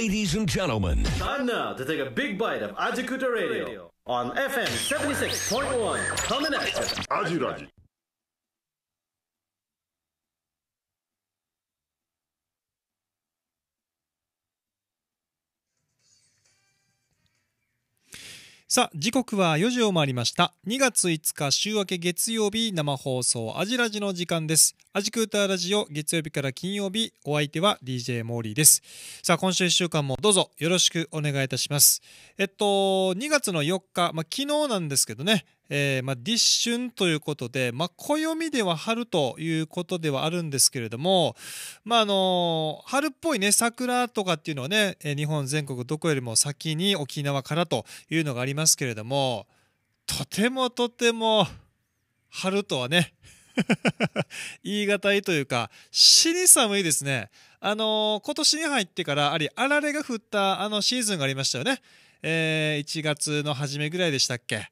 Ladies and gentlemen, time now to take a big bite of Ajikuta Radio on FM 76.1. Coming up, Ajuraji. さあ、時刻は4時を回りました。2月5日週明け月曜日生放送アジラジの時間です。アジクーターラジオ月曜日から金曜日、お相手は DJ モーリーです。さあ、今週1週間もどうぞよろしくお願いいたします。えっと、2月の4日、まあ、昨日なんですけどね、えー、まあ、立春ということで、まあ、暦では春ということではあるんですけれども、まあ、あの春っぽいね、桜とかっていうのはね、日本全国どこよりも先に沖縄からというのがありますけれども、とてもとても春とはね、言い難いというか、死に寒いですね。あのー、今年に入ってからあり、あられが降ったあのシーズンがありましたよね。えー、1月の初めぐらいでしたっけ。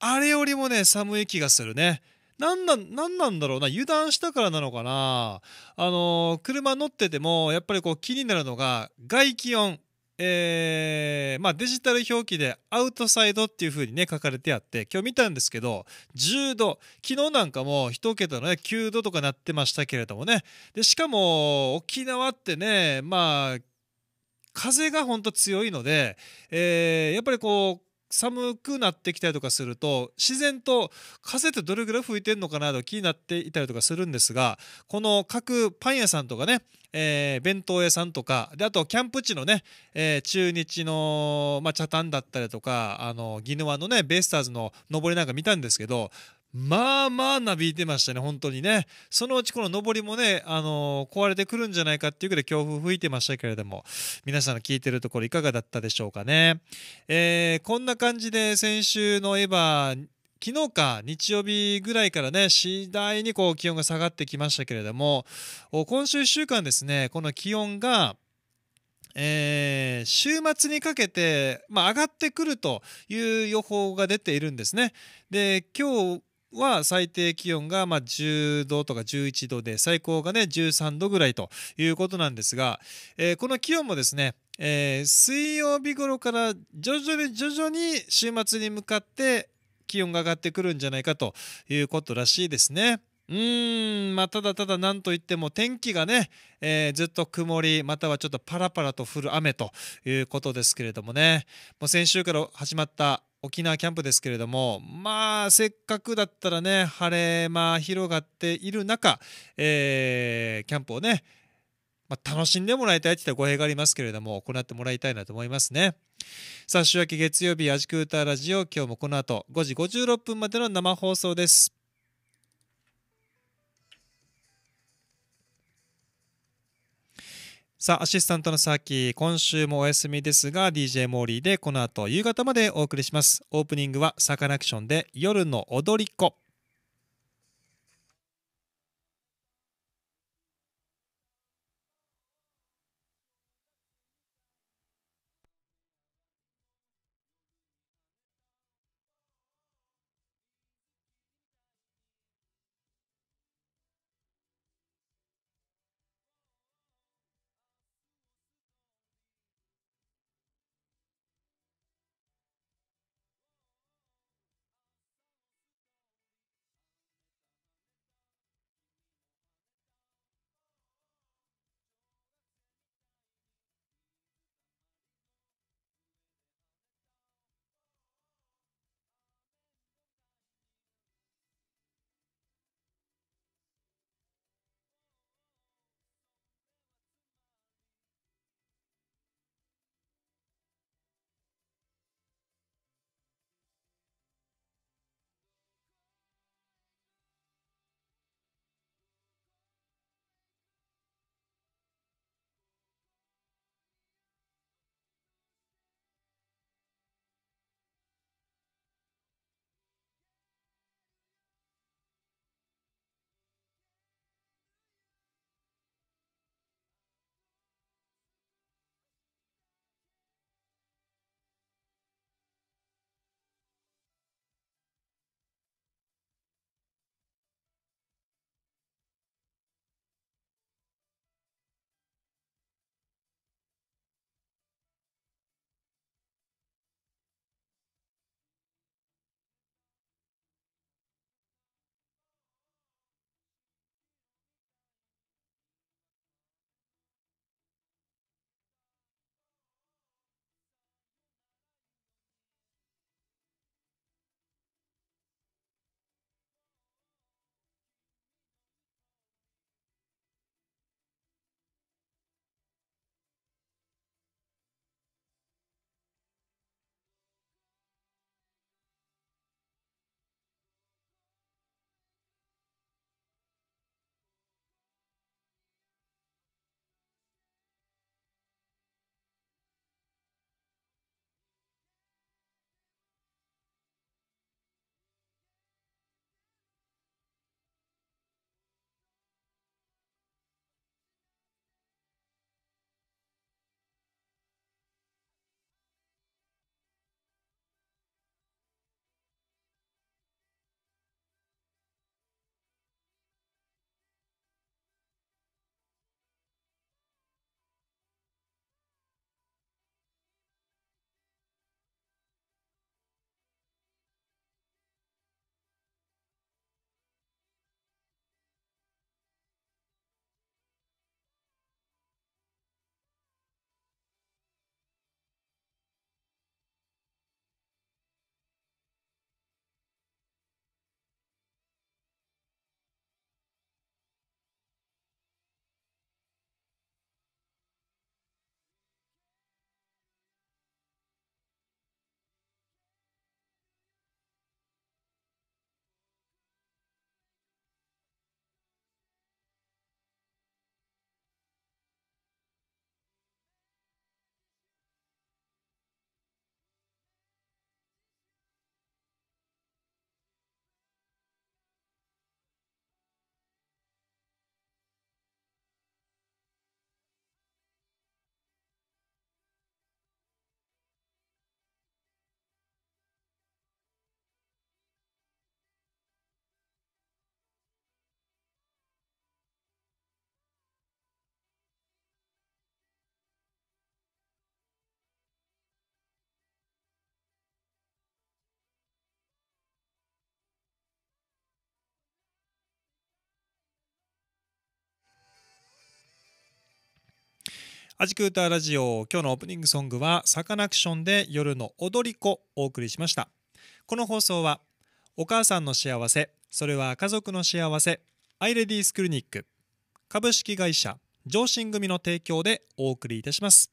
あれよりもね寒い気がするね。何なんなんなんだろうな油断したからなのかなあの車乗っててもやっぱりこう気になるのが外気温えーまあ、デジタル表記でアウトサイドっていう風にね書かれてあって今日見たんですけど10度昨日なんかも1桁のね9度とかなってましたけれどもねでしかも沖縄ってねまあ風が本当強いので、えー、やっぱりこう寒くなってきたりとかすると自然と風ってどれぐらい吹いてるのかなと気になっていたりとかするんですがこの各パン屋さんとかね、えー、弁当屋さんとかであとキャンプ地のね、えー、中日の、まあ、茶炭だったりとかあのギヌワのねベイスターズの上りなんか見たんですけどまあまあなびいてましたね、本当にね。そのうちこの上りもね、あのー、壊れてくるんじゃないかっていうぐらい強風吹いてましたけれども、皆さんの聞いてるところいかがだったでしょうかね。えー、こんな感じで先週のエヴァ、昨日か日曜日ぐらいからね、次第にこう気温が下がってきましたけれども、今週1週間ですね、この気温が、えー、週末にかけて、まあ、上がってくるという予報が出ているんですね。で今日は最低気温がま10度とか11度で最高がね13度ぐらいということなんですが、えー、この気温もですね、えー、水曜日頃から徐々に徐々に週末に向かって気温が上がってくるんじゃないかということらしいですね。うーん、まあ、ただただ何と言っても天気がね、えー、ずっと曇り、またはちょっとパラパラと降る雨ということですけれどもね、もう先週から始まった沖縄キャンプですけれども、まあ、せっかくだったらね、晴れ間広がっている中、えー、キャンプをね、まあ、楽しんでもらいたいって言ったら語弊がありますけれども、行ってもらいたいなと思いますね。さあ、週明け月曜日、アジクーターラジオ、今日もこの後5時56分までの生放送です。さあ、アシスタントのサーキー、今週もお休みですが、DJ モーリーでこの後夕方までお送りします。オープニングはサカナクションで夜の踊り子。アジクーターラジオ今日のオープニングソングはサカナクションで夜の踊り子お送りしましたこの放送はお母さんの幸せそれは家族の幸せアイレディースクリニック株式会社上進組の提供でお送りいたします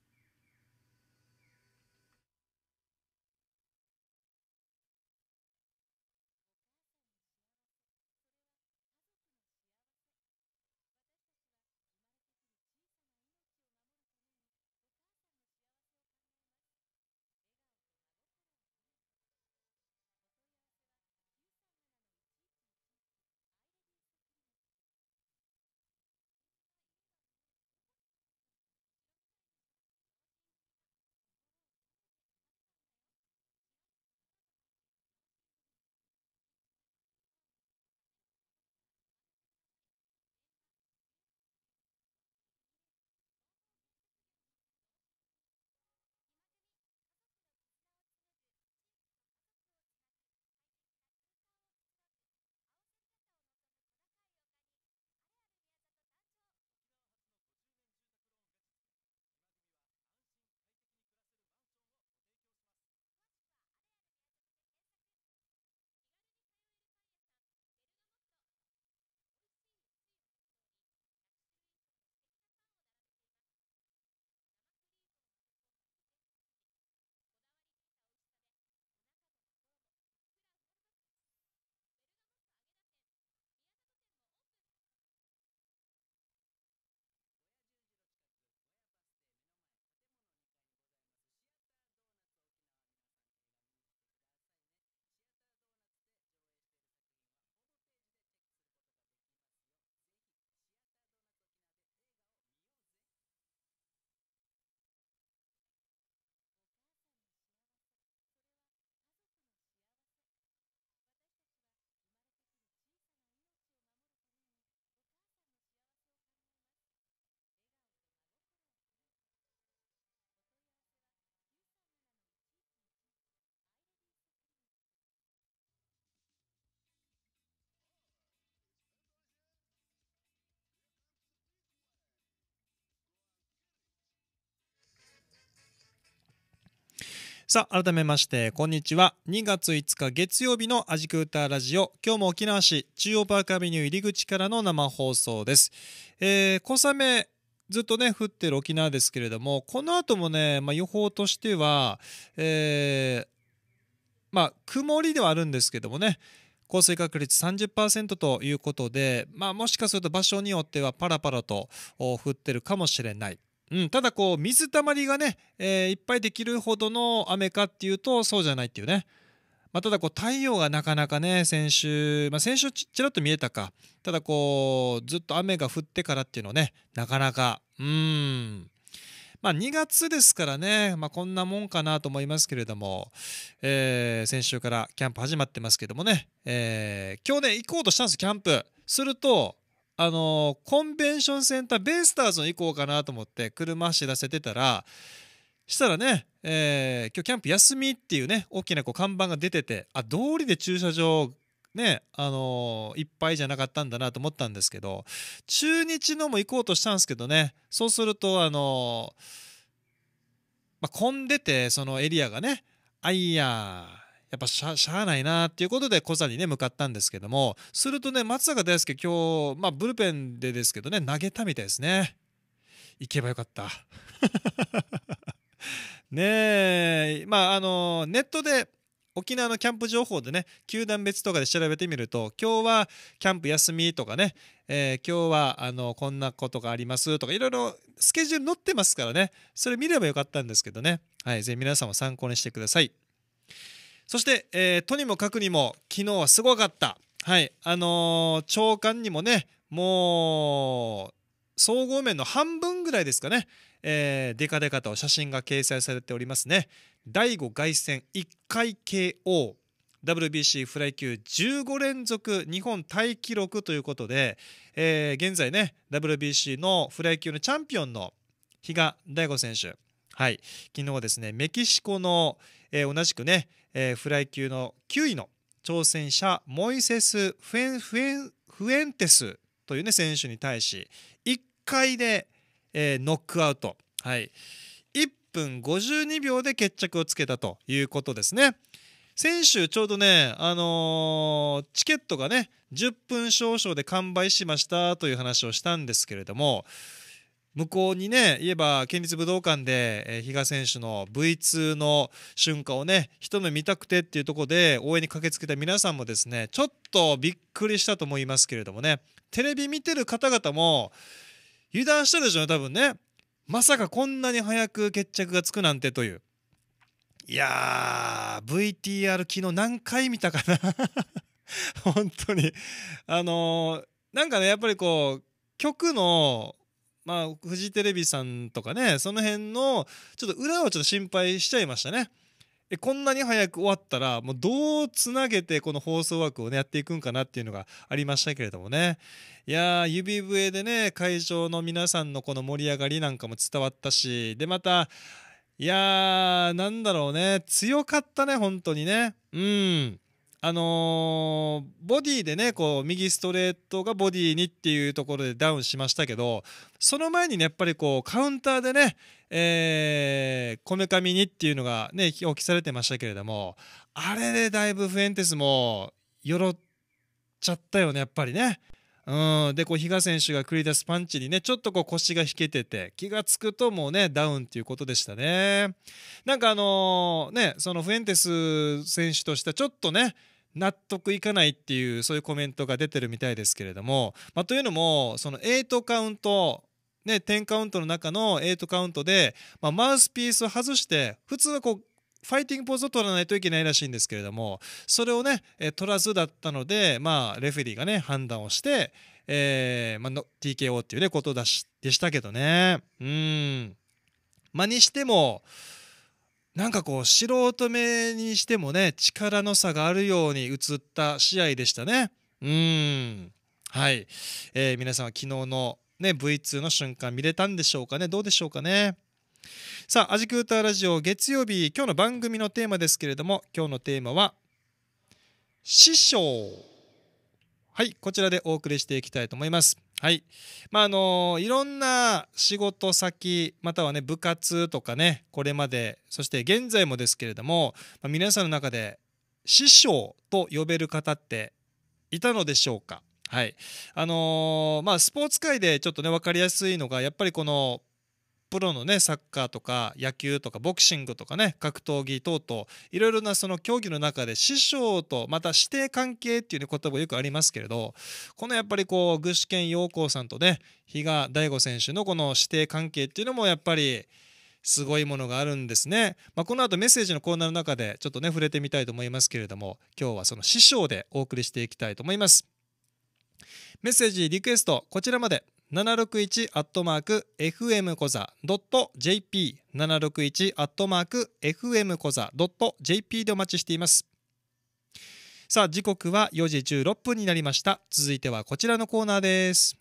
さあ改めましてこんにちは2月5日月曜日のアジクーターラジオ今日も沖縄市中央パークアビニュー入り口からの生放送です、えー、小雨ずっとね降ってる沖縄ですけれどもこの後もね、まあ、予報としては、えー、まあ曇りではあるんですけどもね降水確率30%ということで、まあ、もしかすると場所によってはパラパラと降ってるかもしれない。うん、ただこう水たまりがね、えー、いっぱいできるほどの雨かっていうとそうじゃないっていうね、まあ、ただこう太陽がなかなかね先週、まあ、先週ちらっと見えたかただこうずっと雨が降ってからっていうのねなかなかうんまあ、2月ですからね、まあ、こんなもんかなと思いますけれども、えー、先週からキャンプ始まってますけどもね、えー、今日ね行こうとしたんですキャンプするとあのー、コンベンションセンターベイスターズに行こうかなと思って車走らせてたらしたらね、えー、今日キャンプ休みっていうね大きなこう看板が出ててあ通りで駐車場ねあのー、いっぱいじゃなかったんだなと思ったんですけど中日のも行こうとしたんですけどねそうするとあのー、まあ、混んでてそのエリアがねあいやーやっぱしゃあないなっていうことで小座にね向かったんですけどもするとね松坂大輔今日、まあ、ブルペンでですけどね投げたみたいですね行けばよかった ねえまああのネットで沖縄のキャンプ情報でね球団別とかで調べてみると今日はキャンプ休みとかね、えー、今日はあのこんなことがありますとかいろいろスケジュール載ってますからねそれ見ればよかったんですけどね、はい、ぜひ皆さんも参考にしてください。そして、えー、とにもかくにも昨日はすごかった、はいあのー、長官にもねもう総合面の半分ぐらいですかね、えー、デカデカと写真が掲載されておりますね第5凱旋1回 KO WBC フライ級15連続日本タイ記録ということで、えー、現在ね WBC のフライ級のチャンピオンの比嘉大悟選手はい昨日はですねメキシコの、えー、同じくね、えー、フライ級の9位の挑戦者モイセス・フンフンフエンテスという、ね、選手に対し1回で、えー、ノックアウト、はい、1分52秒で決着をつけたということですね。先週ちょうどね、あのー、チケットがね10分少々で完売しましたという話をしたんですけれども向こうにね言えば県立武道館で比嘉選手の V2 の瞬間をね一目見たくてっていうところで応援に駆けつけた皆さんもですねちょっとびっくりしたと思いますけれどもねテレビ見てる方々も油断したでしょうね多分ねまさかこんなに早く決着がつくなんてといういやー VTR 昨日何回見たかな 本当にあのー、なんかねやっぱりこう曲のまあ、フジテレビさんとかね、その辺の、ちょっと裏をちょっと心配しちゃいましたね。えこんなに早く終わったら、もうどうつなげてこの放送枠をね、やっていくんかなっていうのがありましたけれどもね。いやー、指笛でね、会場の皆さんのこの盛り上がりなんかも伝わったし、で、また、いやー、なんだろうね、強かったね、本当にね。うん。あのー、ボディでねこう右ストレートがボディにっていうところでダウンしましたけどその前にねやっぱりこうカウンターでねこめかみにっていうのがね表記されてましたけれどもあれでだいぶフエンテスもよろっちゃったよねやっぱりね。うん、でこう比嘉選手が繰り出すパンチにねちょっとこう腰が引けてて気が付くともうねダウンっていうことでしたね。なんかあのー、ねそのフエンテス選手としてはちょっとね納得いかないっていうそういうコメントが出てるみたいですけれども、まあ、というのもその8カウントね、10カウントの中の8カウントで、まあ、マウスピースを外して普通はこうファイティングポーズを取らないといけないらしいんですけれどもそれをね取らずだったので、まあ、レフェリーがね判断をして、えーまあ、TKO っていうねことだしでしたけどねうん。まあ、にしてもなんかこう素人目にしてもね力の差があるように映った試合でしたね。うんはい、えー、皆さんは昨日の、ね、V2 の瞬間見れたんでしょうかねどうでしょうかね。さあ「アジクーターラジオ」月曜日今日の番組のテーマですけれども今日のテーマは「師匠」。はいこちらでお送りしていきたいと思います。はいまああのいろんな仕事先またはね部活とかねこれまでそして現在もですけれども、まあ、皆さんの中で師匠と呼べる方っていたのでしょうかはいあのー、まあ、スポーツ界でちょっとね分かりやすいのがやっぱりこのプロのねサッカーとか野球とかボクシングとかね格闘技等々いろいろなその競技の中で師匠とまた師弟関係っていう、ね、言葉よくありますけれどこのやっぱりこう具志堅陽光さんとね比嘉大悟選手のこの師弟関係っていうのもやっぱりすごいものがあるんですね。まあ、この後メッセージのコーナーの中でちょっとね触れてみたいと思いますけれども今日はその師匠でお送りしていきたいと思います。メッセージリクエストこちらまで761アットマーク FM コザ .jp 761アットマークコザ .jp でお待ちしていますさあ時刻は4時16分になりました続いてはこちらのコーナーです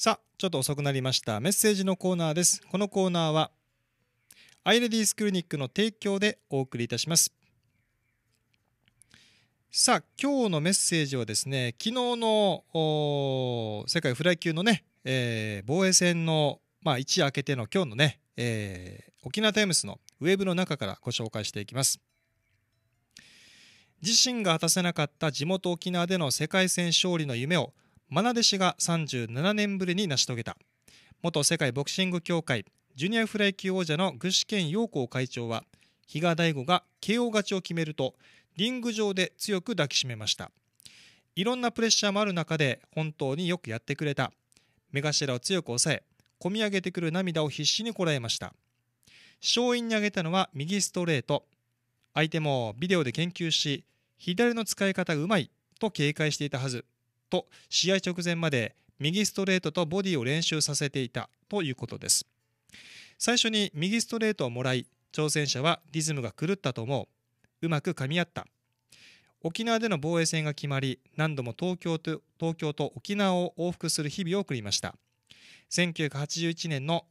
さあ、ちょっと遅くなりました。メッセージのコーナーです。このコーナーは、アイレディースクリニックの提供でお送りいたします。さあ、今日のメッセージはですね、昨日の世界フライ級のね、えー、防衛戦の、まあ、一夜明けての今日のね、えー、沖縄タイムスのウェブの中からご紹介していきます。自身が果たせなかった地元沖縄での世界戦勝利の夢を愛弟子が37年ぶりに成し遂げた元世界ボクシング協会ジュニアフライ級王者の具志堅陽光会長は比嘉大吾が KO 勝ちを決めるとリング上で強く抱きしめましたいろんなプレッシャーもある中で本当によくやってくれた目頭を強く抑え込み上げてくる涙を必死にこらえました勝因に挙げたのは右ストレート相手もビデオで研究し左の使い方がうまいと警戒していたはずと試合直前まで右ストレートとボディを練習させていたということです最初に右ストレートをもらい挑戦者はリズムが狂ったと思ううまくかみ合った沖縄での防衛戦が決まり何度も東京と東京と沖縄を往復する日々を送りました1981年の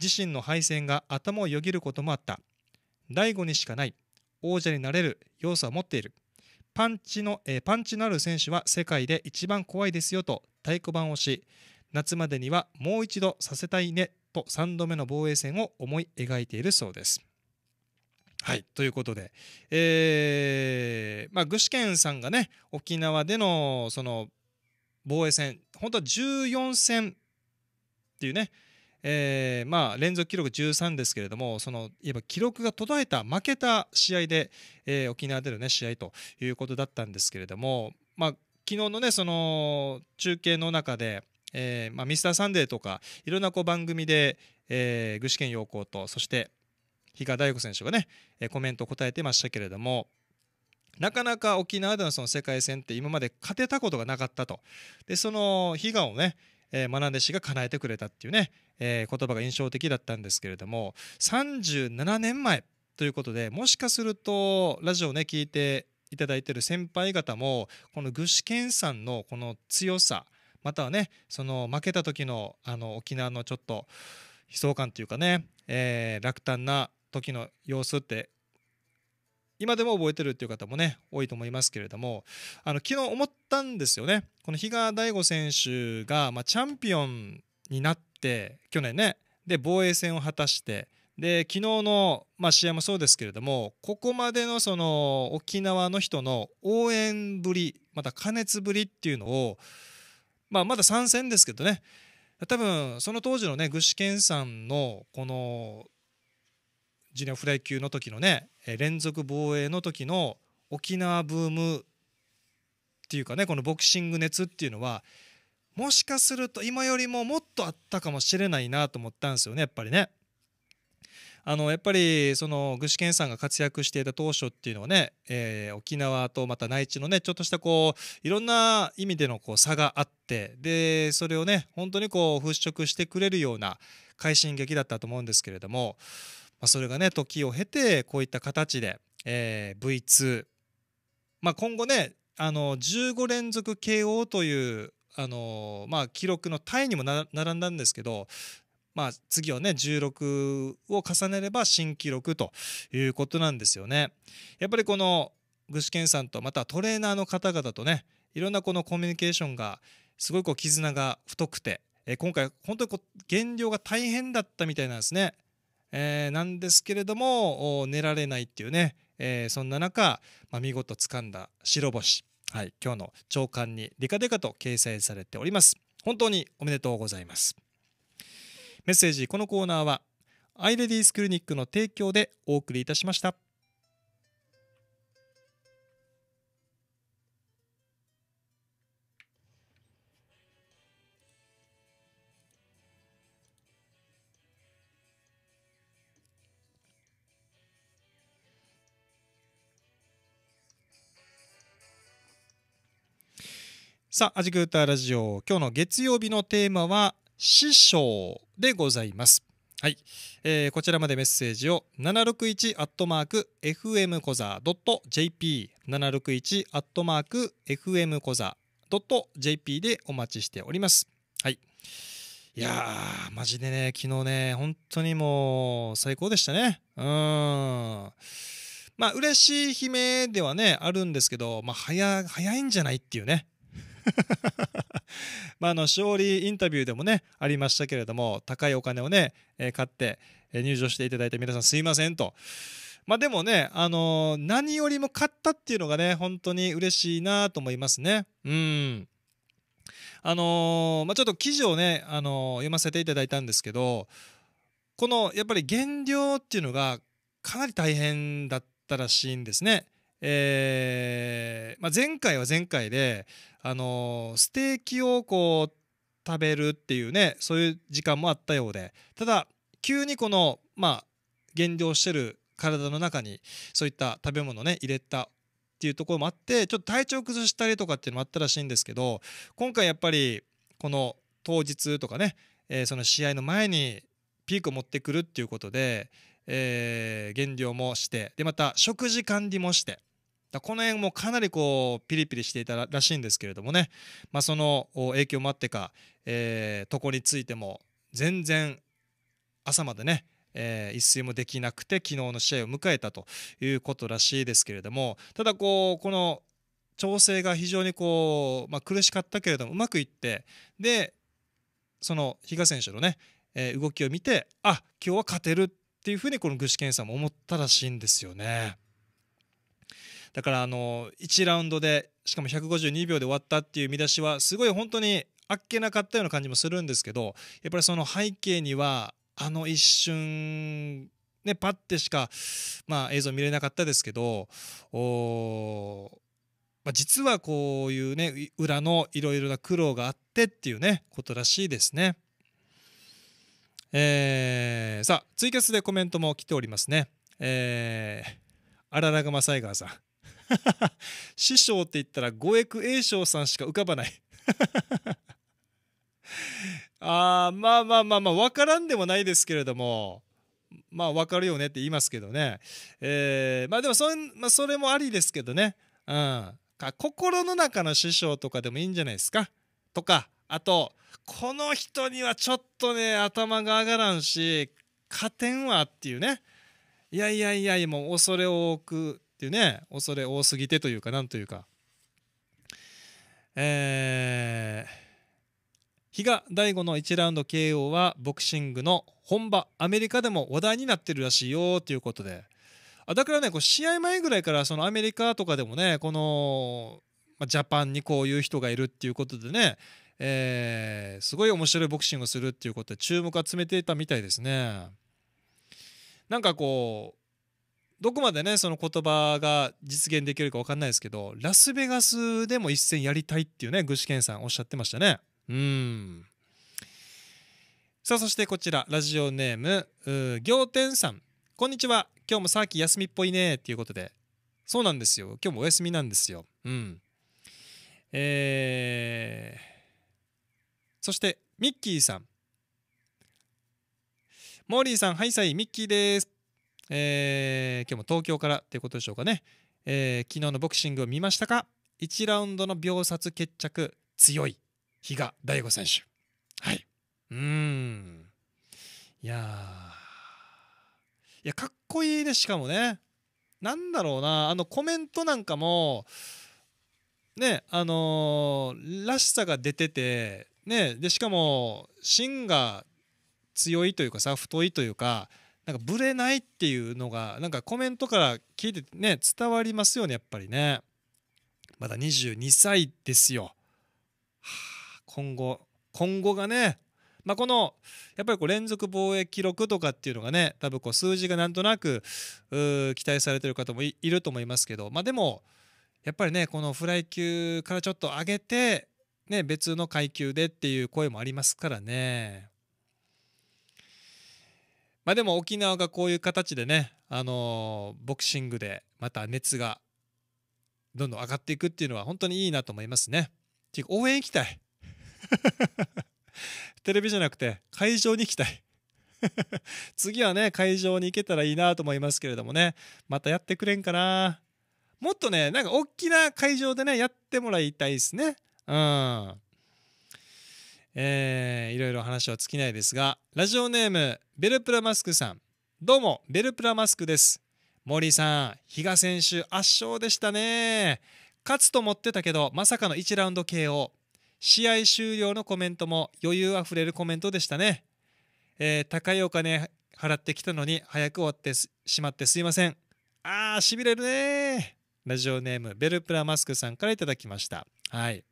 自身の敗戦が頭をよぎることもあった第5にしかない王者になれる要素は持っているパンチの、えー、パンチのある選手は世界で一番怖いですよと太鼓判をし夏までにはもう一度させたいねと3度目の防衛戦を思い描いているそうです。はい、ということで、えーまあ、具志堅さんがね沖縄でのその防衛戦本当は14戦っていうねえー、まあ、連続記録13ですけれども、そのいえば記録が途絶えた、負けた試合で、えー、沖縄での、ね、試合ということだったんですけれども、まあ、昨日の,、ね、その中継の中で、えーまあ、ミスターサンデーとか、いろんなこう番組で、えー、具志堅要高と、そして比嘉大悟選手がね、コメントを答えてましたけれども、なかなか沖縄でのその世界戦って今まで勝てたことがなかったと。で、その悲願をね、えー、学んで氏が叶えてくれたっていうね、えー、言葉が印象的だったんですけれども37年前ということでもしかするとラジオね聞いていただいている先輩方もこの具志堅さんのこの強さまたはねその負けた時のあの沖縄のちょっと悲壮感というかね、えー、落胆な時の様子って今でも覚えてるっていう方もね多いと思いますけれどもあの昨日思ったんですよねこの比嘉大悟選手が、まあ、チャンピオンになって去年ねで防衛戦を果たしてで昨日の、まあ、試合もそうですけれどもここまでのその沖縄の人の応援ぶりまた加熱ぶりっていうのを、まあ、まだ参戦ですけどね多分その当時のね具志堅さんのこのジュニアフライ級の時のね連続防衛の時の沖縄ブームっていうかねこのボクシング熱っていうのはもしかすると今よりももっとあったかもしれないなと思ったんですよねやっぱりね。あのやっぱりその具志堅さんが活躍していた当初っていうのはね、えー、沖縄とまた内地のねちょっとしたこういろんな意味でのこう差があってでそれをね本当にこう払拭してくれるような快進撃だったと思うんですけれども、まあ、それがね時を経てこういった形で、えー、V2、まあ、今後ねあの15連続 KO というあのまあ、記録のタイにも並んだんですけど、まあ、次はね16を重ねれば新記録ということなんですよね。やっぱりこの具志堅さんとまたトレーナーの方々とねいろんなこのコミュニケーションがすごいこう絆が太くて、え今回本当にこう減量が大変だったみたいなんですね。えー、なんですけれども寝られないっていうね、えー、そんな中、まあ、見事掴んだ白星。はい、今日の朝刊にデカデカと掲載されております本当におめでとうございますメッセージこのコーナーはアイレディースクリニックの提供でお送りいたしましたさあ、アジクーターラジオ、今日の月曜日のテーマは、師匠でございます。はい、えー、こちらまでメッセージを761アットマーク FM コザドット JP 761アットマーク FM コザドット JP でお待ちしております。はい。いやー、マジでね、昨日ね、本当にもう最高でしたね。うん。まあ、嬉しい悲鳴ではね、あるんですけど、まあ、早、早いんじゃないっていうね。まあ、の勝利インタビューでもねありましたけれども高いお金をね、えー、買って、えー、入場していただいた皆さんすいませんと。まあ、でもね、あのー、何よりも勝ったっていうのがね本当に嬉しいなと思いますね。うんあのー、まあ、ちょっと記事をね、あの読ませていただいたんですけどこのやっぱり減量っていうのがかなり大変だったらしいんですね。えーまあ、前回は前回で、あのー、ステーキをこう食べるっていうねそういう時間もあったようでただ急にこの、まあ、減量してる体の中にそういった食べ物ね入れたっていうところもあってちょっと体調崩したりとかっていうのもあったらしいんですけど今回やっぱりこの当日とかね、えー、その試合の前にピークを持ってくるっていうことで、えー、減量もしてでまた食事管理もしてこの辺もかなりこうピリピリしていたらしいんですけれどもね、まあ、その影響もあってか、えー、床についても全然朝までねえー、一睡もできなくて昨日の試合を迎えたということらしいですけれどもただこうこの調整が非常にこう、まあ、苦しかったけれどもうまくいってでその比嘉選手のね、えー、動きを見てあ今日は勝てるっていうふうにこの具志堅さんも思ったらしいんですよね。だからあの1ラウンドでしかも152秒で終わったっていう見出しはすごい本当にあっけなかったような感じもするんですけどやっぱりその背景にはあの一瞬ねパッてしか、まあ、映像見れなかったですけどまあ、実はこういうね裏のいろいろな苦労があってっていうねことらしいですね。えー、さあツイキャスでコメントも来ておりますねえー、あららがまささん 師匠って言ったら五役栄翔さんしか浮かばない あまあまあまあまあ分からんでもないですけれどもまあ分かるよねって言いますけどね、えー、まあでもそ,、まあ、それもありですけどね、うん、か心の中の師匠とかでもいいんじゃないですかとかあとこの人にはちょっとね頭が上がらんし加点はっていうねいやいやいやもう恐れ多くっていうね恐れ多すぎてというかなんというかえー、比嘉大悟の1ラウンド KO はボクシングの本場アメリカでも話題になってるらしいよということであだからねこう試合前ぐらいからそのアメリカとかでもねこのジャパンにこういう人がいるっていうことでねえー、すごい面白いボクシングをするっていうことで注目集めていたみたいですね。なんかこうどこまでねその言葉が実現できるか分かんないですけどラスベガスでも一戦やりたいっていうね具志堅さんおっしゃってましたね。うんさあそしてこちらラジオネームー行天さんこんにちは今日もさっき休みっぽいねっていうことでそうなんですよ今日もお休みなんですよ。うんえーそしてミッキーさんモーリーさんはいさいミッキーですえー、今日も東京からということでしょうかね、えー、昨日のボクシングを見ましたか1ラウンドの秒殺決着強い比嘉大悟選手はいうんいやいやかっこいいねしかもねなんだろうなあのコメントなんかもねあのー、らしさが出ててね、でしかも芯が強いというかさ太いというかなんかブレないっていうのがなんかコメントから聞いてね伝わりますよねやっぱりねまだ22歳ですよ、はあ、今後今後がねまあ、このやっぱりこう連続貿易記録とかっていうのがね多分こう数字がなんとなく期待されてる方もいると思いますけど、まあ、でもやっぱりねこのフライ級からちょっと上げてね、別の階級でっていう声もありますからね。まあでも沖縄がこういう形でね、あのボクシングでまた熱がどんどん上がっていくっていうのは本当にいいなと思いますね。ていうか応援行きたい テレビじゃなくて会場に行きたい 次はね会場に行けたらいいなと思いますけれどもねまたやってくれんかなもっとねなんか大きな会場でねやってもらいたいですねうんえー、いろいろ話は尽きないですがラジオネームベルプラマスクさんどうもベルプラマスクです森さん比嘉選手圧勝でしたね勝つと思ってたけどまさかの1ラウンド KO 試合終了のコメントも余裕あふれるコメントでしたね、えー、高いお金払ってきたのに早く終わってしまってすいませんあーしびれるねラジオネームベルプラマスクさんから頂きましたはい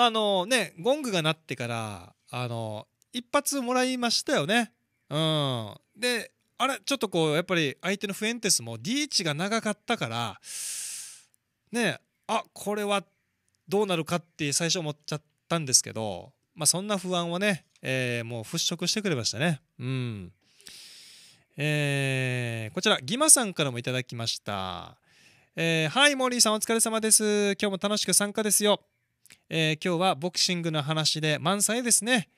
あ、あのね、ゴングが鳴ってから、あの、一発もらいましたよね。うん。で、あれ、ちょっとこう、やっぱり相手のフエンテスもリーチが長かったから、ね、あ、これはどうなるかって最初思っちゃったんですけど、まあ、そんな不安をね、えー、もう払拭してくれましたね。うん。えー、こちら、ギマさんからもいただきました。えー、はい、モーリーさんお疲れ様です。今日も楽しく参加ですよ。えー、今日はボクシングの話で満載ですね。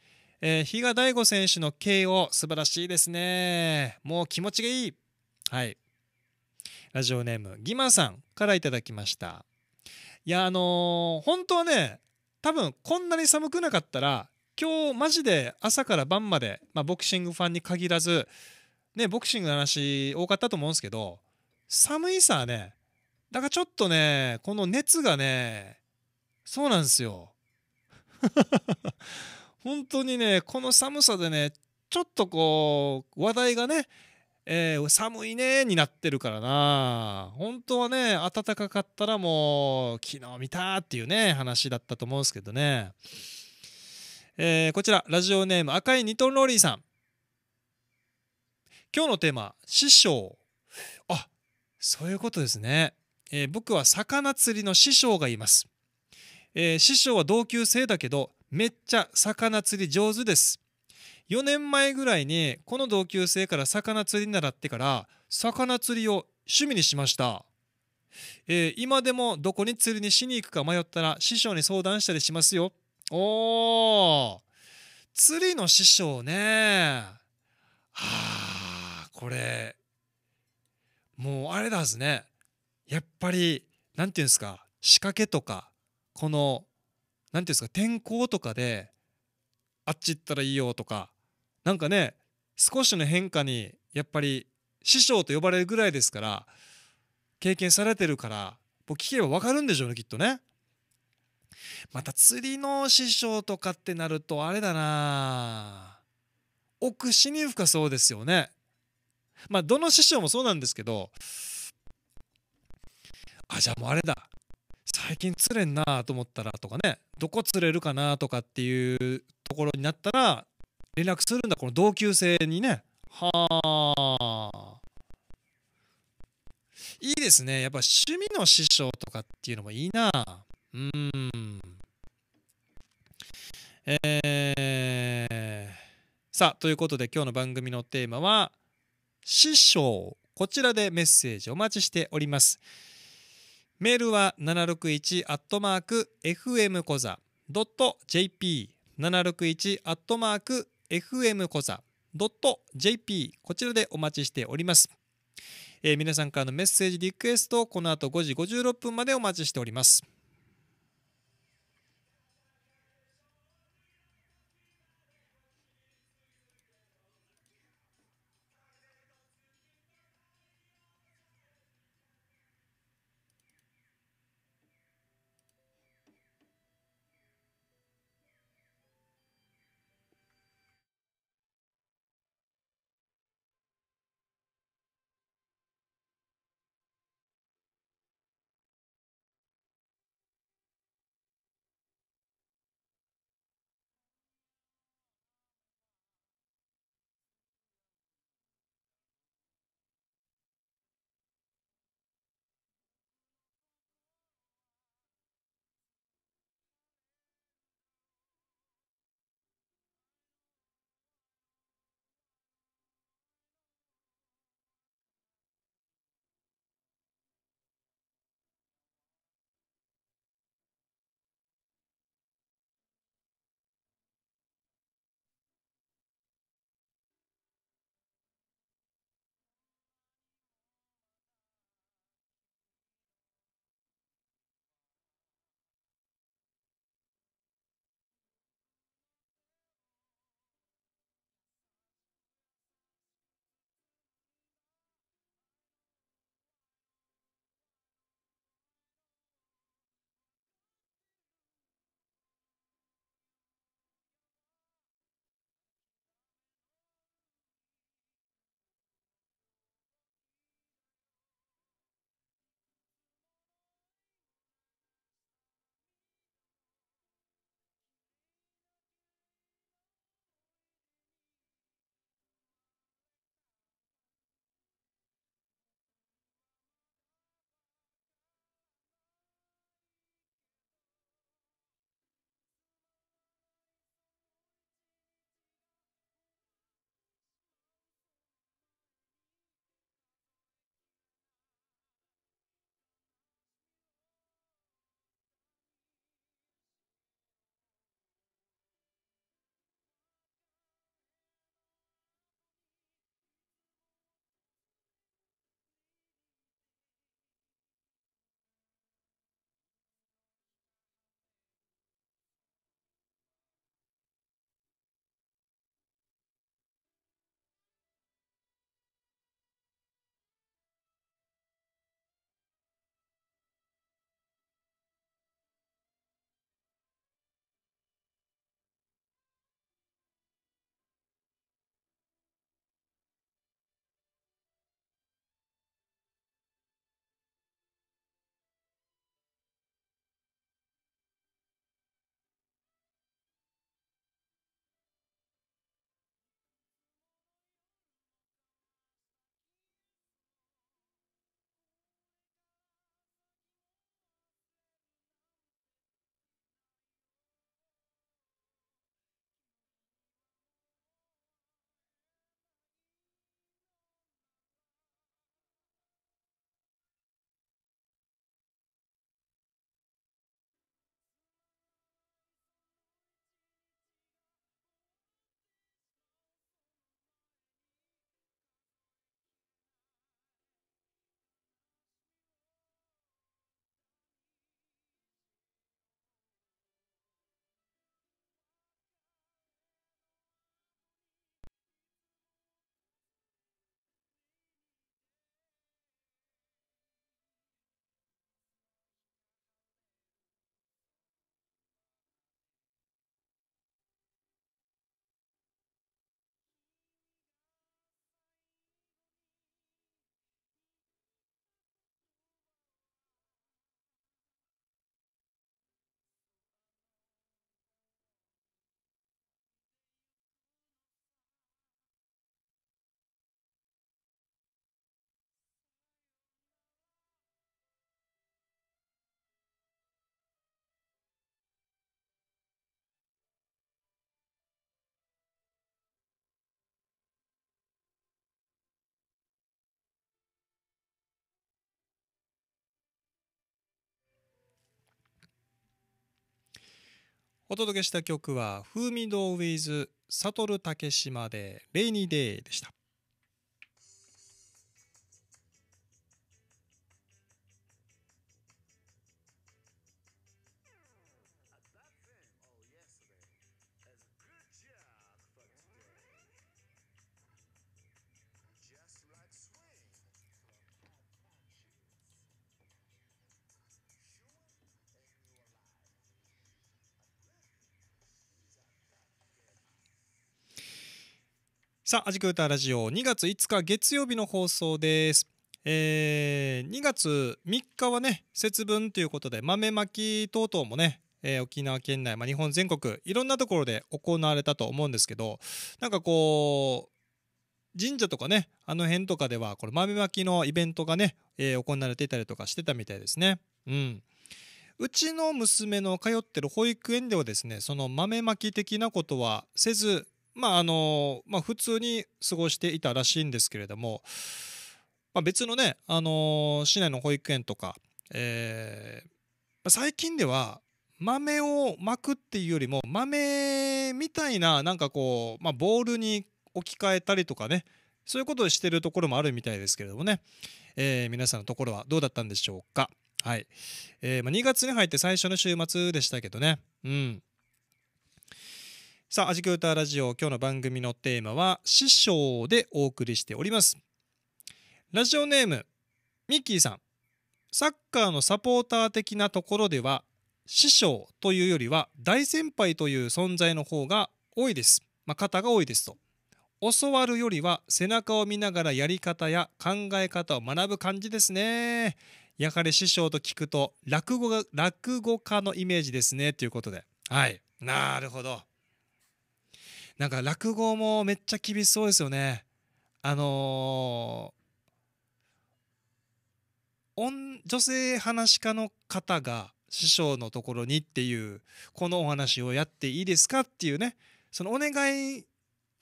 えー、比嘉大吾選手の KO 素晴らしいですね。もう気持ちがいい。はい。ラジオネームギマさんからいただきました。いやあのー、本当はね多分こんなに寒くなかったら今日マジで朝から晩まで、まあ、ボクシングファンに限らず、ね、ボクシングの話多かったと思うんですけど寒いさねだからちょっとねこの熱がねそうなんですよ 本当にねこの寒さでねちょっとこう話題がね、えー、寒いねになってるからな本当はね暖かかったらもう昨日見たっていうね話だったと思うんですけどね、えー、こちらラジオネーム赤いニトンローリーさん今日のテーマ「師匠」あそういうことですね、えー、僕は魚釣りの師匠がいますえー、師匠は同級生だけどめっちゃ魚釣り上手です4年前ぐらいにこの同級生から魚釣り習ってから魚釣りを趣味にしました、えー、今でもどこに釣りにしに行くか迷ったら師匠に相談したりしますよおー釣りの師匠ねはあこれもうあれだはずねやっぱり何て言うんですか仕掛けとかこの何ていうんですか天候とかであっち行ったらいいよとかなんかね少しの変化にやっぱり師匠と呼ばれるぐらいですから経験されてるから僕聞けば分かるんでしょうねきっとね。また釣りの師匠とかってなるとあれだな奥死に深そうですよね。まあどの師匠もそうなんですけどあじゃあもうあれだ最近釣れんなと思ったらとかねどこ釣れるかなとかっていうところになったら連絡するんだこの同級生にねはあいいですねやっぱ趣味の師匠とかっていうのもいいなうんえー、さあということで今日の番組のテーマは「師匠」こちらでメッセージお待ちしております。メールは 761-fm z a .jp 761-fm z a .jp こちらでお待ちしております。えー、皆さんからのメッセージリクエストをこの後5時56分までお待ちしております。お届けした曲は、風味堂 with 悟竹島で、レイニーデイでした。さあ、アジクータラジオ2月5日月曜日の放送です。えー、2月3日はね、節分ということで、豆まき等々もね、えー、沖縄県内、まあ、日本全国、いろんなところで行われたと思うんですけど、なんかこう、神社とかね、あの辺とかでは、これ豆まきのイベントがね、えー、行われていたりとかしてたみたいですね。うん。うちの娘の通ってる保育園ではですね、その豆まき的なことはせず、まああのまあ、普通に過ごしていたらしいんですけれども、まあ、別のね、あの市内の保育園とか、えー、最近では豆を巻くっていうよりも豆みたいななんかこう、まあ、ボールに置き換えたりとかねそういうことをしてるところもあるみたいですけれどもね、えー、皆さんのところはどうだったんでしょうか。はいえーまあ、2月に入って最初の週末でしたけどね、うんさあ、ク京歌ラジオ、今日の番組のテーマは、師匠でお送りしております。ラジオネーム、ミッキーさん。サッカーのサポーター的なところでは、師匠というよりは、大先輩という存在の方が多いです。まあ、方が多いですと。教わるよりは、背中を見ながらやり方や考え方を学ぶ感じですね。やはり師匠と聞くと、落語が、落語家のイメージですね。ということで。はい。なるほど。なんか落語もめっちゃ厳しそうですよねあのー、女性話し家の方が師匠のところにっていうこのお話をやっていいですかっていうねそのお願い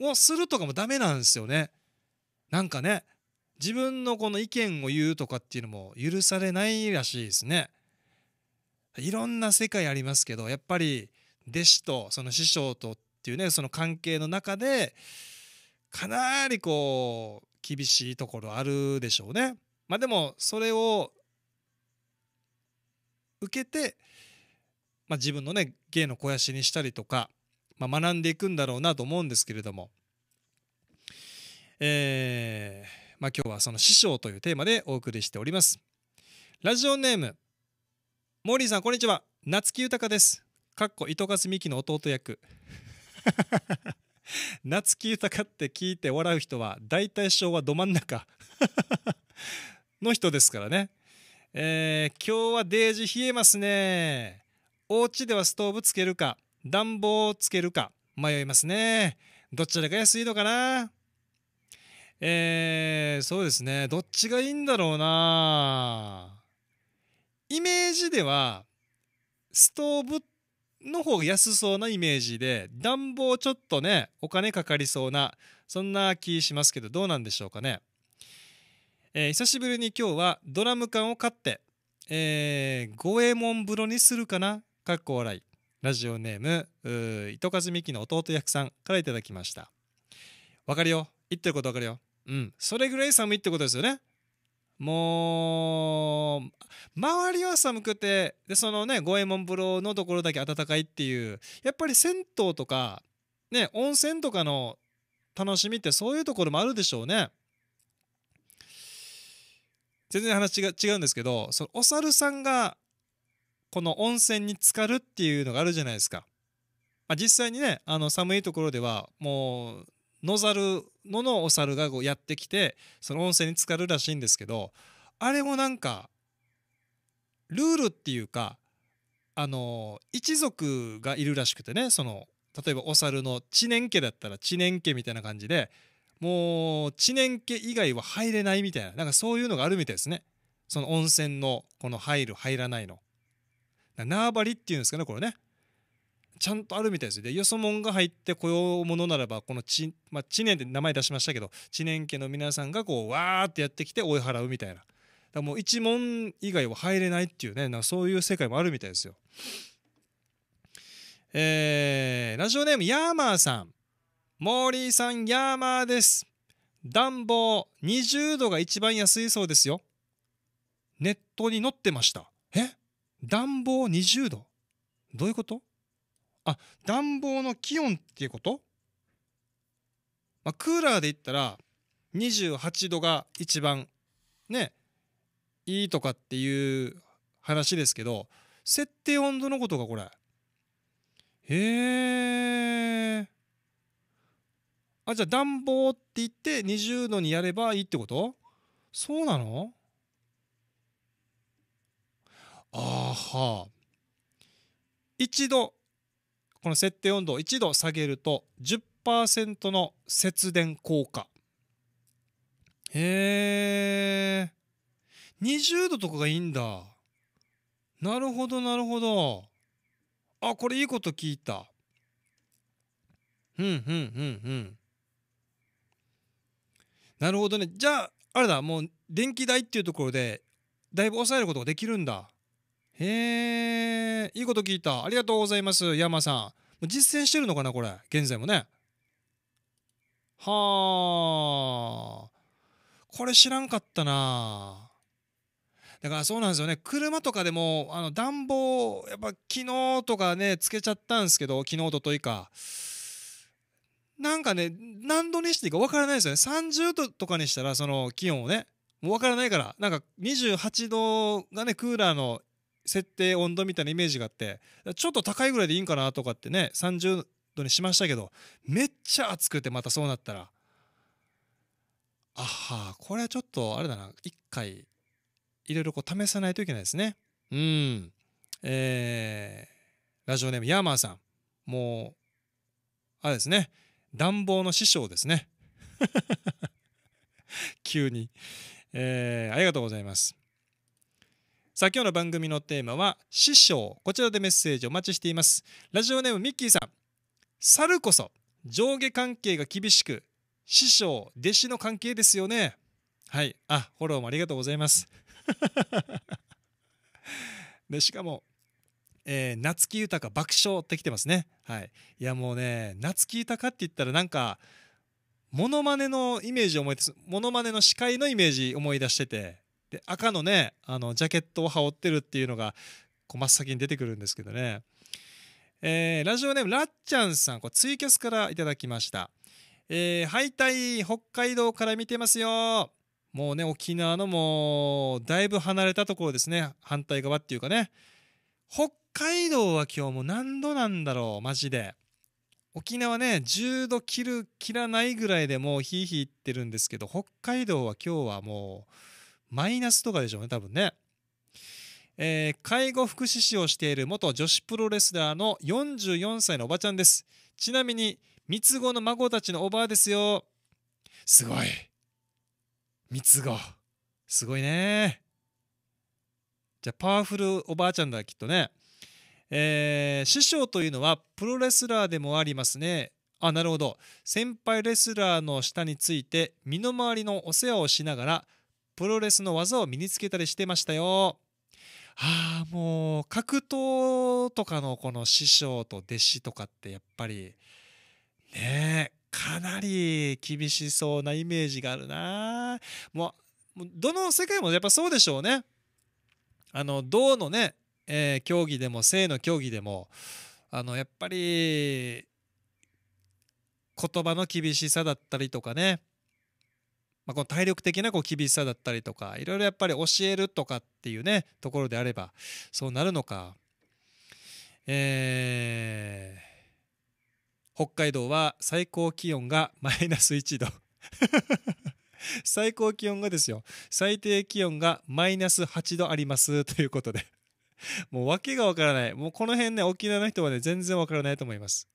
をするとかもダメなんですよねなんかね自分のこの意見を言うとかっていうのも許されないらしいですねいろんな世界ありますけどやっぱり弟子とその師匠とっていうねその関係の中でかなりこう厳しいところあるでしょうね。まあ、でもそれを受けて、まあ、自分のね芸の肥やしにしたりとか、まあ、学んでいくんだろうなと思うんですけれども、えー、ま今日はその師匠というテーマでお送りしております。ラジオネームモーリーさんこんにちは夏木豊です。かっこ糸数美希の弟役夏 木豊かって聞いて笑う人は大体昭和ど真ん中 の人ですからね。えー、今日はデージ冷えますね。お家ではストーブつけるか、暖房つけるか迷いますね。どちらが安いのかなえー、そうですね。どっちがいいんだろうなイメージでは、ストーブっの方が安そうなイメージで暖房ちょっとねお金かかりそうなそんな気しますけどどうなんでしょうかね、えー、久しぶりに今日はドラム缶を買ってえ五右衛門風呂にするかなかっこ笑いラジオネーム糸数美紀の弟役さんからいただきましたわかるよ言ってることわかるようんそれぐらい寒いってことですよねもう周りは寒くてでそのね五右衛門風呂のところだけ暖かいっていうやっぱり銭湯とか、ね、温泉とかの楽しみってそういうところもあるでしょうね。全然話が違うんですけどそのお猿さんがこの温泉に浸かるっていうのがあるじゃないですか。まあ、実際にねあの寒いところではもう野猿ののお猿がこうやってきてその温泉に浸かるらしいんですけどあれもなんかルールっていうかあの一族がいるらしくてねその例えばお猿の知念家だったら知念家みたいな感じでもう知念家以外は入れないみたいななんかそういうのがあるみたいですねその温泉のこの入る入らないの縄張りっていうんですかねこれねちゃんとあるみたいですでよそもんが入ってこようものならばこの知,、まあ、知念って名前出しましたけど知念家の皆さんがこうわーってやってきて追い払うみたいなだもう一門以外は入れないっていうねなそういう世界もあるみたいですよえー、ラジオネームヤーマーさんモーリーさんヤーマーです暖房20度が一番安いそうですよネットに載ってましたえ暖房20度どういうことあ暖房の気温っていうこと、まあ、クーラーで言ったら28度が一番ねいいとかっていう話ですけど設定温度のことがこれへえあじゃあ暖房って言って20度にやればいいってことそうなのあーはあ1度この設定温度を1度下げると10%の節電効果へえ20度とかがいいんだなるほどなるほどあこれいいこと聞いたうんうんうんうんなるほどねじゃああれだもう電気代っていうところでだいぶ抑えることができるんだへえいいこと聞いたありがとうございます山さん実践してるのかなこれ現在もねはあこれ知らんかったなだからそうなんですよね車とかでもあの暖房やっぱ昨日とかねつけちゃったんですけど昨日おとといかなんかね何度にしていいか分からないですよね30度とかにしたらその気温をねもう分からないからなんか28度がねクーラーの設定温度みたいなイメージがあってちょっと高いぐらいでいいんかなとかってね30度にしましたけどめっちゃ暑くてまたそうなったらあはこれはちょっとあれだな一回いろいろこう試さないといけないですねうんえー、ラジオネームヤーマンさんもうあれですね暖房の師匠ですね 急に、えー、ありがとうございますさあ今日の番組のテーマは師匠こちらでメッセージお待ちしていますラジオネームミッキーさん猿こそ上下関係が厳しく師匠弟子の関係ですよねはいあフォローもありがとうございます でしかも、えー、夏木豊爆笑ってきてますねはいいやもうね夏木豊って言ったらなんかモノマネのイメージを思い出すモノマネの司会のイメージ思い出しててで赤のねあのジャケットを羽織ってるっていうのがこう真っ先に出てくるんですけどね、えー、ラジオネームらっちゃんさんこツイキャスからいただきました、えー、敗退北海道から見てますよもうね沖縄のもうだいぶ離れたところですね反対側っていうかね北海道は今日も何度なんだろうマジで沖縄ね10度切る切らないぐらいでもうヒーヒー言ってるんですけど北海道は今日はもうマイナスとかでしょうね多分ね、えー、介護福祉士をしている元女子プロレスラーの44歳のおばちゃんですちなみに三つ子の孫たちのおばあですよすごい三つ子すごいねじゃあパワフルおばあちゃんだきっとねえー、師匠というのはプロレスラーでもありますねあなるほど先輩レスラーの下について身の回りのお世話をしながらプロレスの技を身につけたりしてましたよ。はあもう格闘とかのこの師匠と弟子とかってやっぱりねえかなり厳しそうなイメージがあるなもうどの世界もやっぱそうでしょうねあの銅のね、えー、競技でも性の競技でもあのやっぱり言葉の厳しさだったりとかねまあ、この体力的なこう厳しさだったりとかいろいろやっぱり教えるとかっていうねところであればそうなるのか、えー、北海道は最高気温が マイナス1度 最高気温がですよ最低気温がマイナス8度ありますということでもう訳がわからないもうこの辺ね沖縄の人はね全然わからないと思います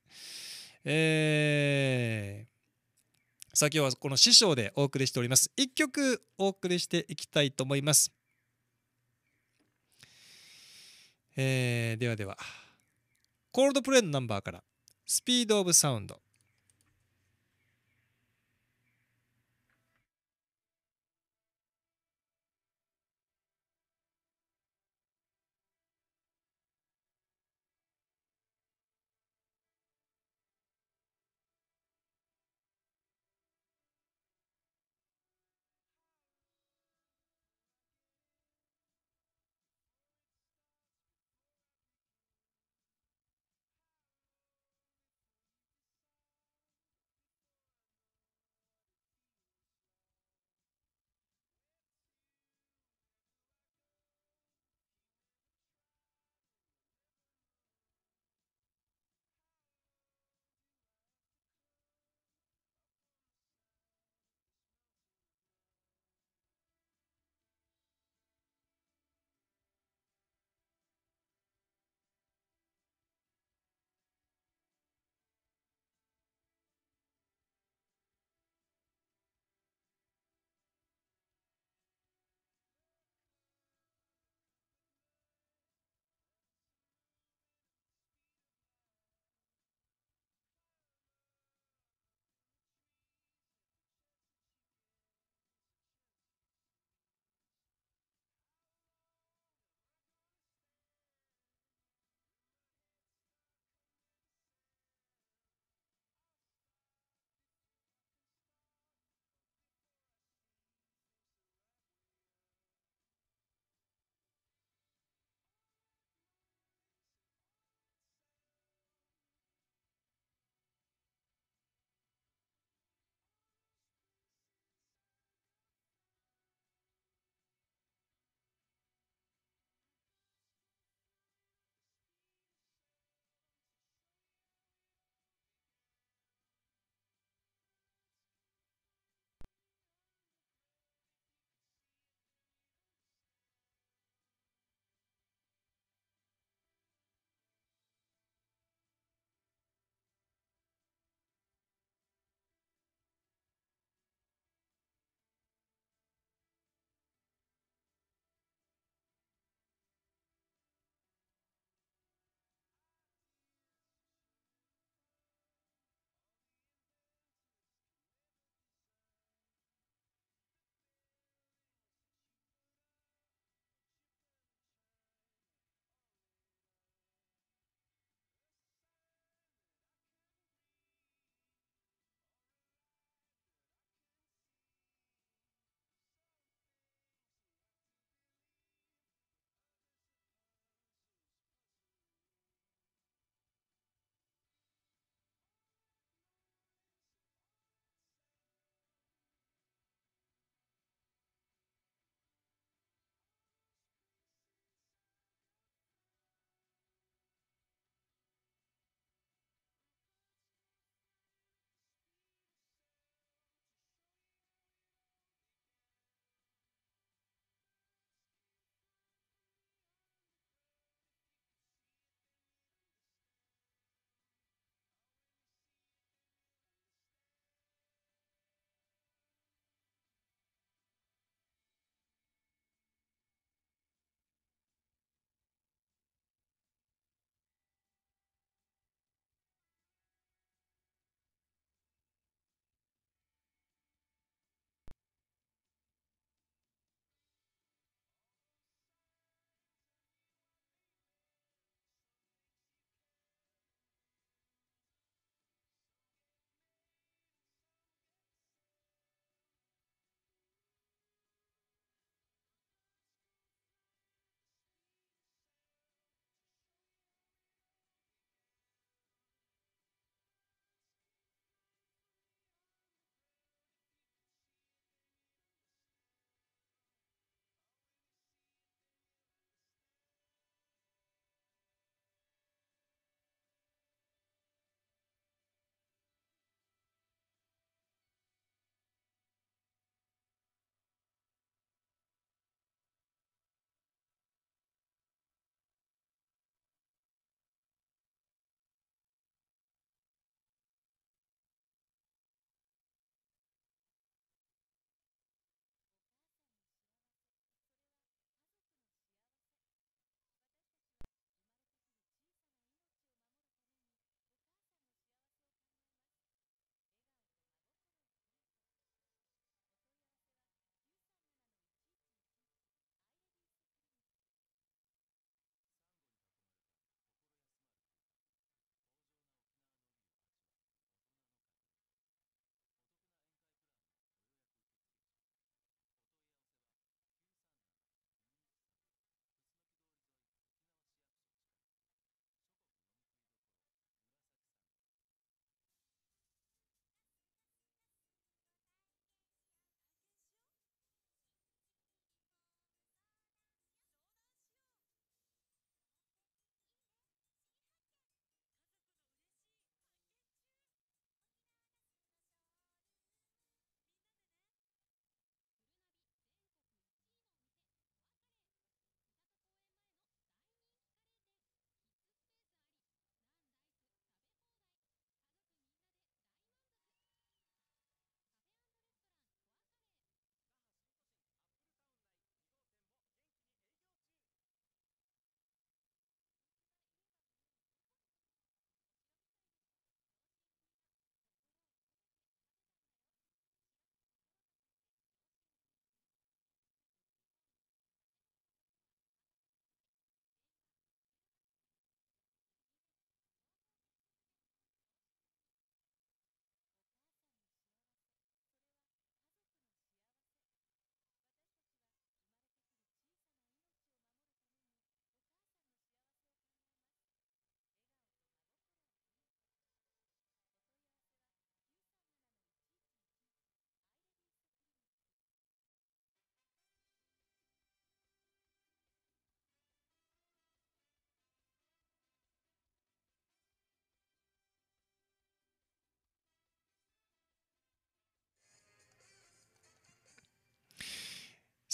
えーさあ今日はこの師匠でお送りしております一曲お送りしていきたいと思います、えー、ではではコールドプレイのナンバーからスピードオブサウンド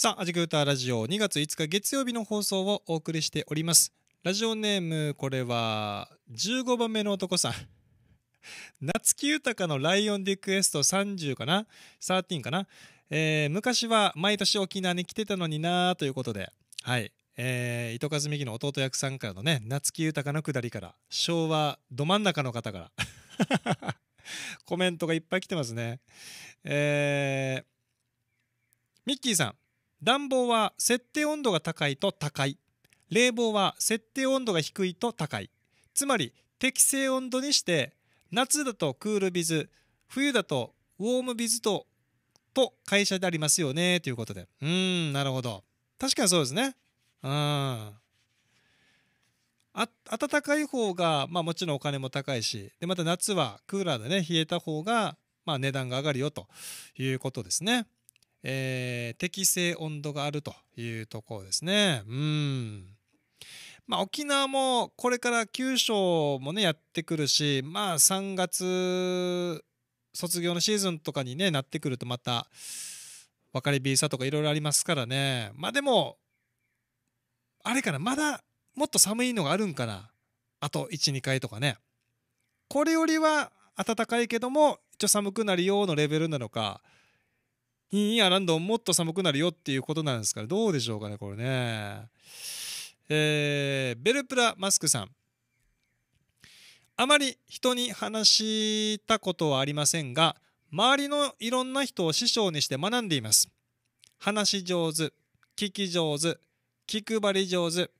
さあ、アジクータラジオ2月5日月曜日の放送をお送りしております。ラジオネーム、これは15番目の男さん。夏木豊のライオンリクエスト30かな ?13 かな、えー、昔は毎年沖縄に来てたのになーということで、はい。えー、糸数美紀の弟役さんからのね、夏木豊の下りから、昭和ど真ん中の方から、コメントがいっぱい来てますね。えー、ミッキーさん、暖房は設定温度が高いと高い冷房は設定温度が低いと高いつまり適正温度にして夏だとクールビズ冬だとウォームビズとと会社でありますよねということでうんなるほど確かにそうですねうんあ暖かい方が、まあ、もちろんお金も高いしでまた夏はクーラーでね冷えた方が、まあ、値段が上がるよということですね。えー、適正温度があるというところですね。うんまあ、沖縄もこれから九州もねやってくるし、まあ、3月卒業のシーズンとかに、ね、なってくるとまた分かりビーサとかいろいろありますからねまあでもあれかなまだもっと寒いのがあるんかなあと12回とかねこれよりは暖かいけども一応寒くなるようのレベルなのかいやランドもっと寒くなるよっていうことなんですからどうでしょうかねこれねえー、ベルプラマスクさんあまり人に話したことはありませんが周りのいろんな人を師匠にして学んでいます話し上手聞き上手気配り上手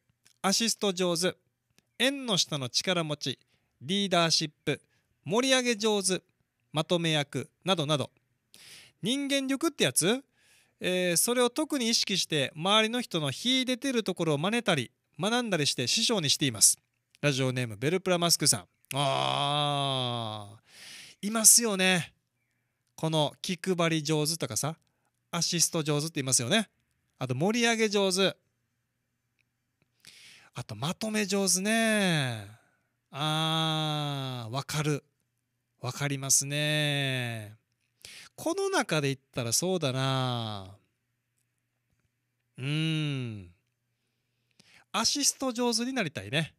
アシスト上手縁の下の力持ちリーダーシップ盛り上げ上手まとめ役などなど人間力ってやつ、えー、それを特に意識して周りの人の秀でてるところを真似たり学んだりして師匠にしていますラジオネームベルプラマスクさんあーいますよねこの気配り上手とかさアシスト上手って言いますよねあと盛り上げ上手あとまとめ上手ねあーわかるわかりますねこの中で言ったらそうだなうんアシスト上手になりたいね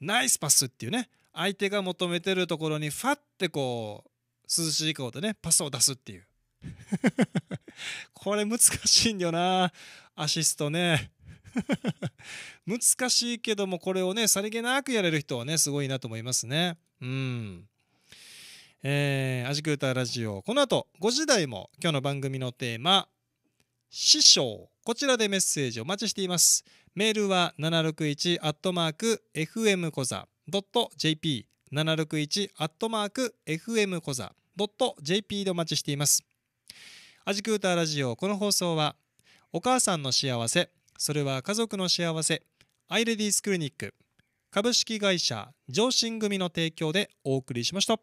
ナイスパスっていうね相手が求めてるところにファッてこう涼しい顔でねパスを出すっていう これ難しいんだよなアシストね 難しいけどもこれをねさりげなくやれる人はねすごいなと思いますねうんえー、アジクータラジオこの後5時台も今日の番組のテーマ「師匠」こちらでメッセージお待ちしていますメールは761アットマーク FM コザ .jp 761アットマーク FM コザ .jp でお待ちしていますアジクータラジオこの放送はお母さんの幸せそれは家族の幸せアイレディスクリニック株式会社上信組の提供でお送りしました。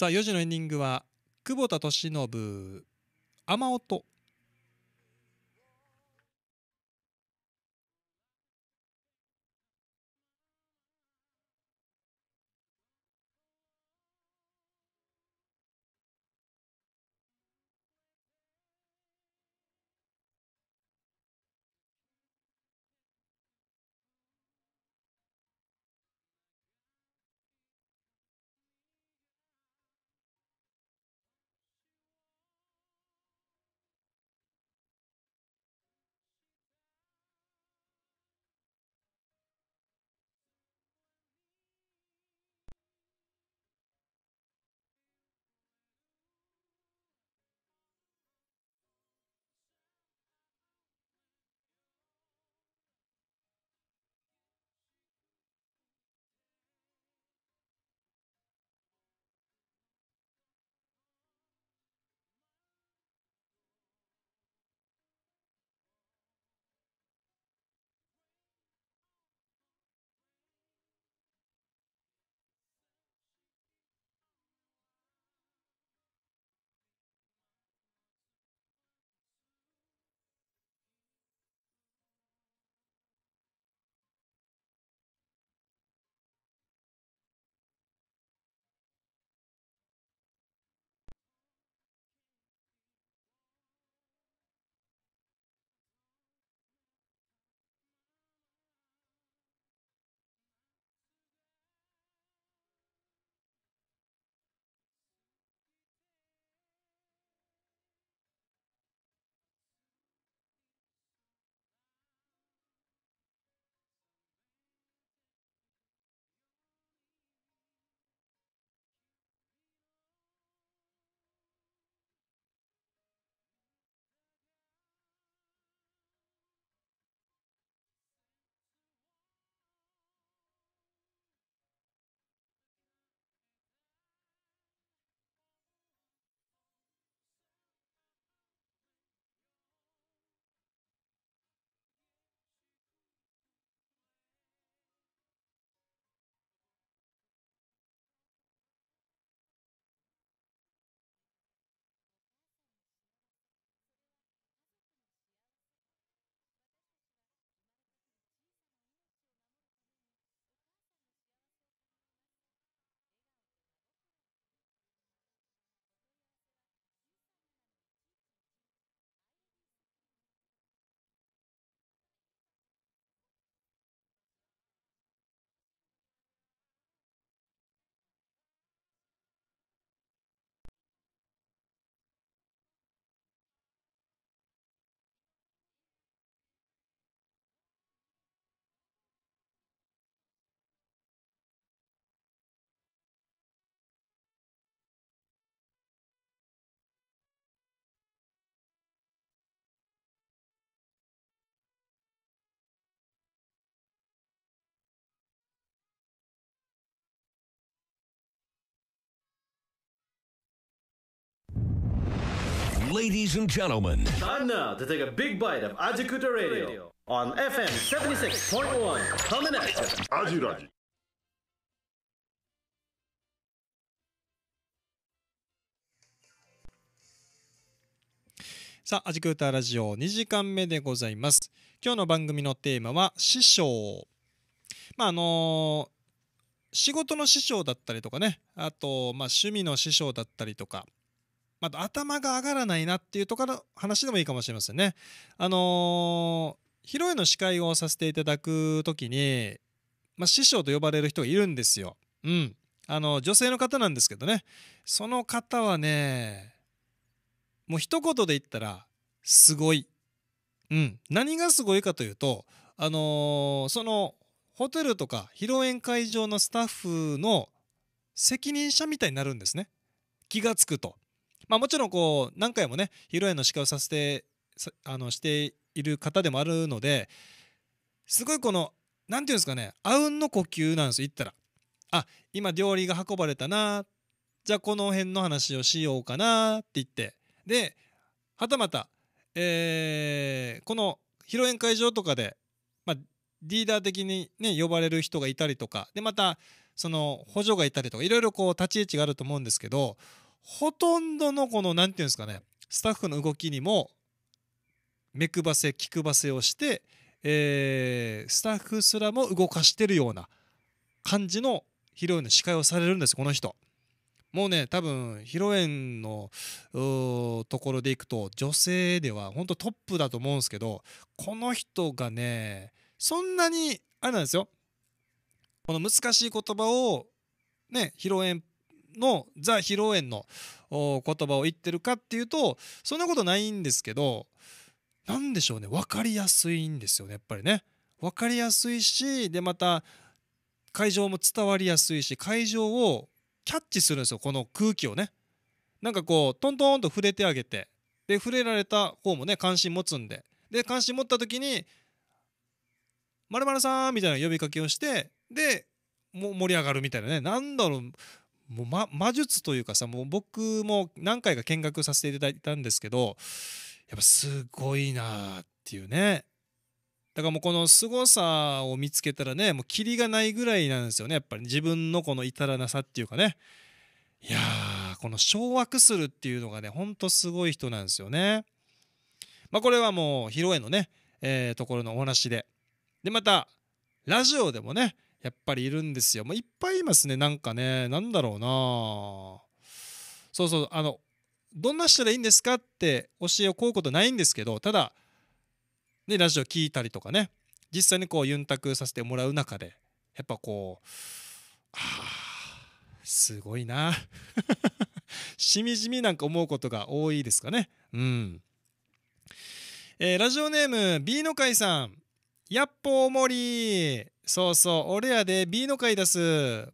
さあ4時のエンディングは久保田利伸雨音 Ladies and gentlemen, time now to take a big bite of Ajikuta Radio on FM 76.1. Coming at you. Ajuraji. さあ、アジクータラジオ2時間目でございます。今日の番組のテーマは師匠。まあ、あのー仕事の師匠だったりとかねあと、まあ、趣味の師匠だったりとかあ頭が上がらないなっていうところの話でもいいかもしれませんね。あのー、披露宴の司会をさせていただく時に、まあ、師匠と呼ばれる人がいるんですよ。うん。あの、女性の方なんですけどね。その方はね、もう一言で言ったら、すごい。うん。何がすごいかというと、あのー、その、ホテルとか披露宴会場のスタッフの責任者みたいになるんですね。気がつくと。まあ、もちろんこう何回もね披露宴の司会をさせてあのしている方でもあるのですごいこの何て言うんですかねあうんの呼吸なんですよ言ったらあ今料理が運ばれたなじゃあこの辺の話をしようかなって言ってではたまた、えー、この披露宴会場とかで、まあ、リーダー的に、ね、呼ばれる人がいたりとかでまたその補助がいたりとかいろいろこう立ち位置があると思うんですけどほとんどのこの何て言うんですかねスタッフの動きにも目配せ気配せをして、えー、スタッフすらも動かしてるような感じの披露宴の司会をされるんですこの人。もうね多分披露宴のところでいくと女性では本当トップだと思うんですけどこの人がねそんなにあれなんですよこの難しい言葉をね披露宴っのザ・披露宴の言葉を言ってるかっていうとそんなことないんですけど何でしょうね分かりやすいんですよねやっぱりね。分かりやすいしでまた会場も伝わりやすいし会場をキャッチするんですよこの空気をね。なんかこうトントンと触れてあげてで触れられた方もね関心持つんでで関心持った時に「まるさん」みたいな呼びかけをしてでも盛り上がるみたいなねなんだろうもう、ま、魔術というかさもう僕も何回か見学させていただいたんですけどやっぱすごいなっていうねだからもうこの凄さを見つけたらねもうキリがないぐらいなんですよねやっぱり自分のこの至らなさっていうかねいやーこの掌握するっていうのがねほんとすごい人なんですよね。まあ、これはもう披露宴のね、えー、ところのお話で。でまたラジオでもねやっぱりいるんですよ。まあ、いっぱいいますね、なんかね、なんだろうな。そうそう、あの、どんな人でいいんですかって教えを請うことないんですけど、ただ、ね、ラジオ聞いたりとかね、実際にこう、ユンタクさせてもらう中で、やっぱこう、あすごいな。しみじみなんか思うことが多いですかね。うん。えー、ラジオネーム B の会さん。やっぽ大もりそうそう。俺やで B の回出す。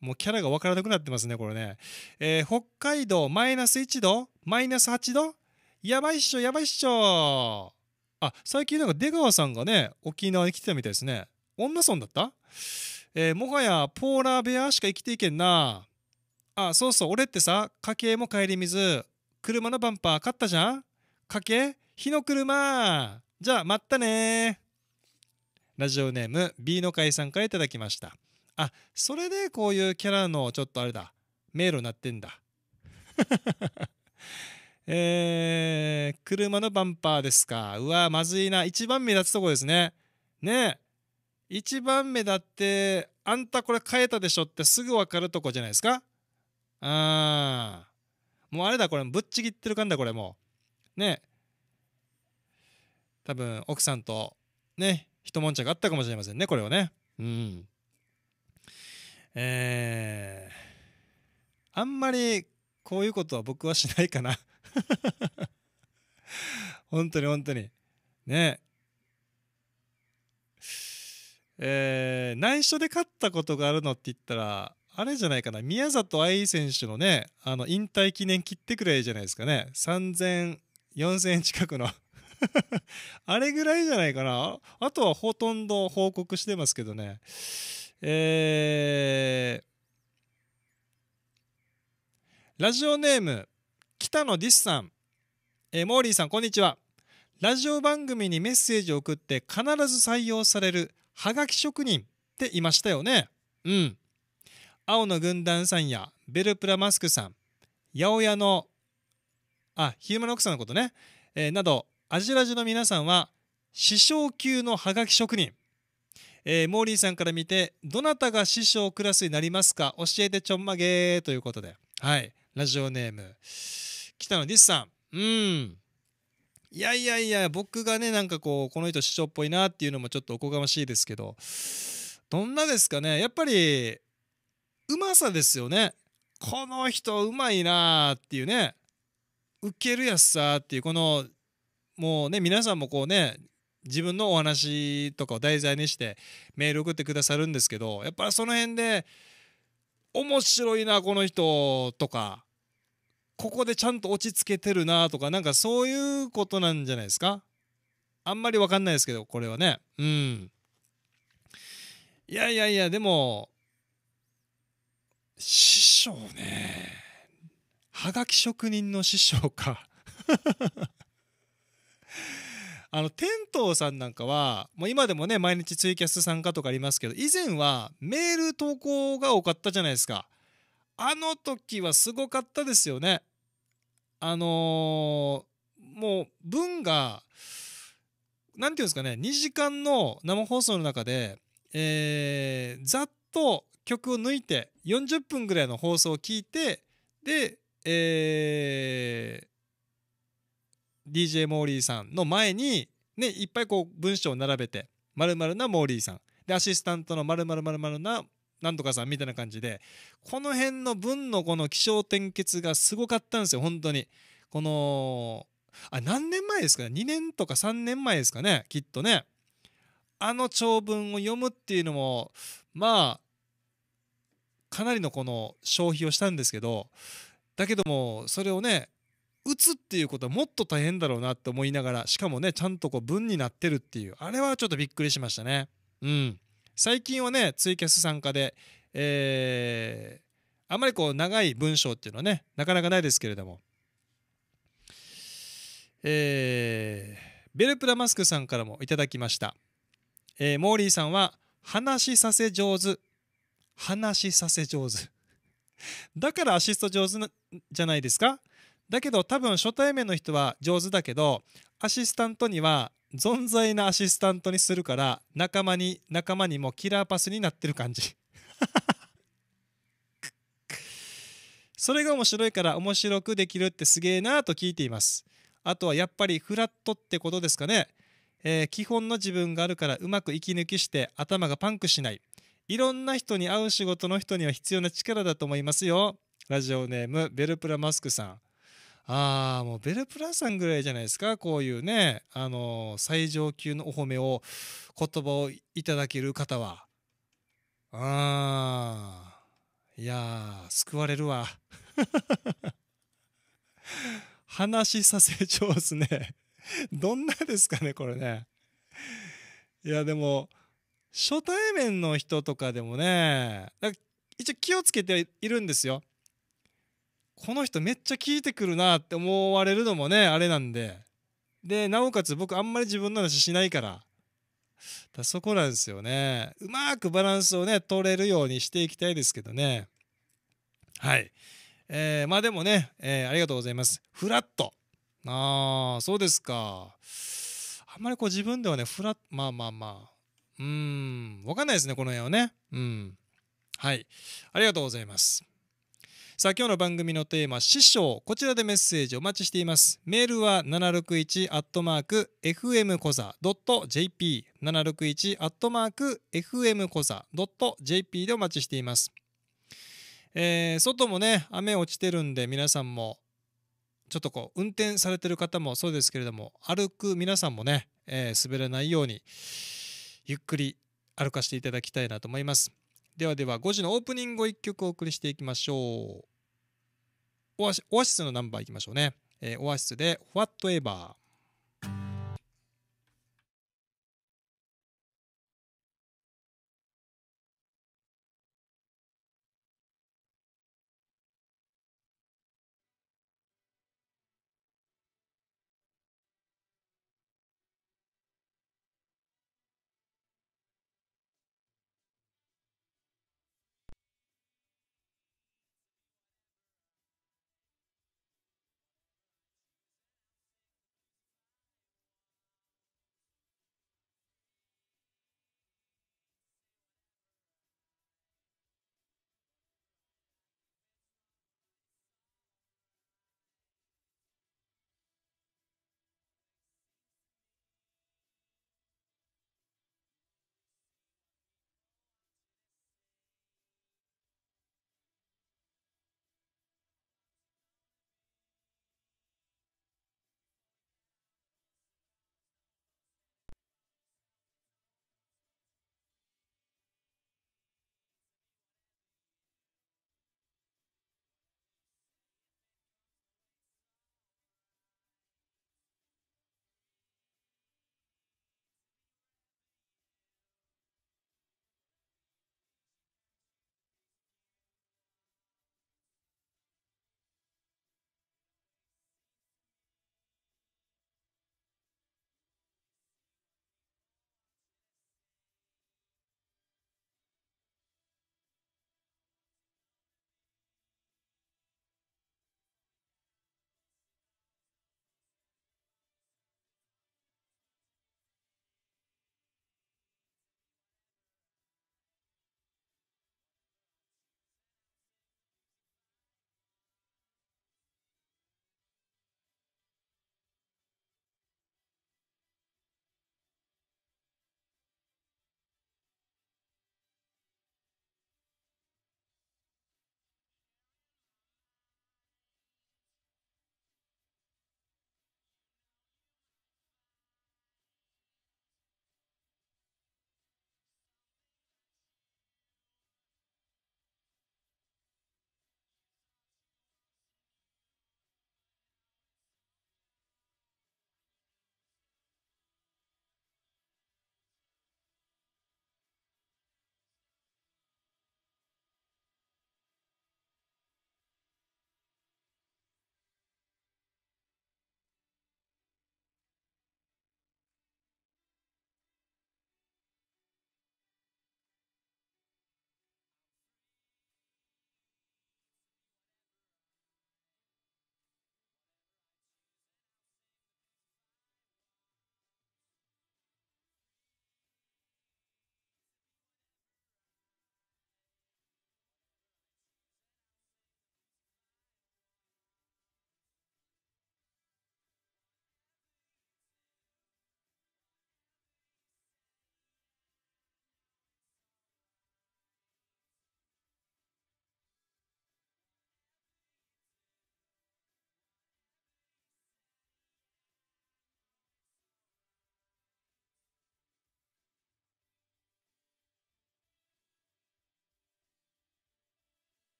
もうキャラがわからなくなってますね、これね。えー、北海道マイナス1度マイナス8度やばいっしょ、やばいっしょ。あ、最近なんか出川さんがね、沖縄に来てたみたいですね。女村だったえー、もはやポーラーベアしか生きていけんな。あ、そうそう。俺ってさ、家計も帰り水、車のバンパー買ったじゃん家計火の車じゃあ、まったねラジオネーム B の会さんから頂きましたあそれでこういうキャラのちょっとあれだ迷路になってんだ えー、車のバンパーですかうわまずいな一番目立つとこですねねえ一番目立ってあんたこれ変えたでしょってすぐ分かるとこじゃないですかあーもうあれだこれぶっちぎってる感だこれもうねえ多分奥さんとね一悶着あったかもしれませんねこれはねうんえー、あんまりこういうことは僕はしないかな 本当に本当にねえー、内緒で勝ったことがあるのって言ったらあれじゃないかな宮里藍選手のねあの引退記念切ってくれじゃないですかね3000 4000円近くの あれぐらいじゃないかな。あとはほとんど報告してますけどね。えー、ラジオネーム、北野ディスさん。えー、モーリーさん、こんにちは。ラジオ番組にメッセージを送って必ず採用されるはがき職人っていましたよね。うん。青の軍団さんやベルプラマスクさん、八百屋の、あ、ヒューマの奥ックさんのことね、えー、など、アジラジの皆さんは師匠級のハガキ職人、えー、モーリーさんから見てどなたが師匠クラスになりますか教えてちょんまげということではいラジオネーム北野ディスさんうんいやいやいや僕がねなんかこうこの人師匠っぽいなっていうのもちょっとおこがましいですけどどんなですかねやっぱりうまさですよねこの人うまいなーっていうねウケるやつさっていうこのもうね皆さんもこうね自分のお話とかを題材にしてメール送ってくださるんですけどやっぱりその辺で面白いなこの人とかここでちゃんと落ち着けてるなとかなんかそういうことなんじゃないですかあんまり分かんないですけどこれはねうんいやいやいやでも師匠ねはがき職人の師匠かあのトウさんなんかはもう今でもね毎日ツイキャス参加とかありますけど以前はメール投稿が多かったじゃないですかあの時はすごかったですよねあのー、もう文が何て言うんですかね2時間の生放送の中で、えー、ざっと曲を抜いて40分ぐらいの放送を聞いてで、え DJ モーリーさんの前に、ね、いっぱいこう文章を並べて、まるなモーリーさん。で、アシスタントのまる〇ななんとかさんみたいな感じで、この辺の文のこの気象転結がすごかったんですよ、本当に。この、あ、何年前ですかね ?2 年とか3年前ですかねきっとね。あの長文を読むっていうのも、まあ、かなりのこの消費をしたんですけど、だけども、それをね、打つっていうことはもっと大変だろうなって思いながらしかもねちゃんとこう文になってるっていうあれはちょっとびっくりしましたねうん最近はねツイキャス参加でえー、あまりこう長い文章っていうのはねなかなかないですけれどもえー、ベルプラマスクさんからもいただきました、えー、モーリーさんは話させ上手話させ上手だからアシスト上手じゃないですかだけど多分初対面の人は上手だけどアシスタントには存在なアシスタントにするから仲間に仲間にもキラーパスになってる感じそれが面白いから面白くできるってすげえなーと聞いていますあとはやっぱりフラットってことですかね、えー、基本の自分があるからうまく息抜きして頭がパンクしないいろんな人に会う仕事の人には必要な力だと思いますよラジオネームベルプラマスクさんああもうベルプラさんぐらいじゃないですかこういうねあのー、最上級のお褒めを言葉をいただける方はあーいや救われるわ 話させちゃうすねどんなですかねこれねいやでも初対面の人とかでもね一応気をつけているんですよこの人めっちゃ聞いてくるなって思われるのもねあれなんででなおかつ僕あんまり自分の話しないからだそこなんですよねうまくバランスをね取れるようにしていきたいですけどねはいえー、まあでもね、えー、ありがとうございますフラットああそうですかあんまりこう自分ではねフラッまあまあまあうん分かんないですねこの辺はねうんはいありがとうございますさあ今日の番組のテーマ「師匠」こちらでメッセージお待ちしていますメールは 761-fmkosa.jp 761-fmkosa.jp でお待ちしています、えー、外もね雨落ちてるんで皆さんもちょっとこう運転されてる方もそうですけれども歩く皆さんもね、えー、滑らないようにゆっくり歩かせていただきたいなと思いますではでは5時のオープニングを1曲お送りしていきましょうオアシスのナンバーいきましょうね、えー、オアシスで「Whatever」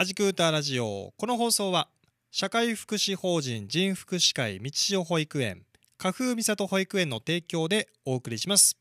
アジクーターラジオ。この放送は、社会福祉法人人福祉会道代保育園、花風美里保育園の提供でお送りします。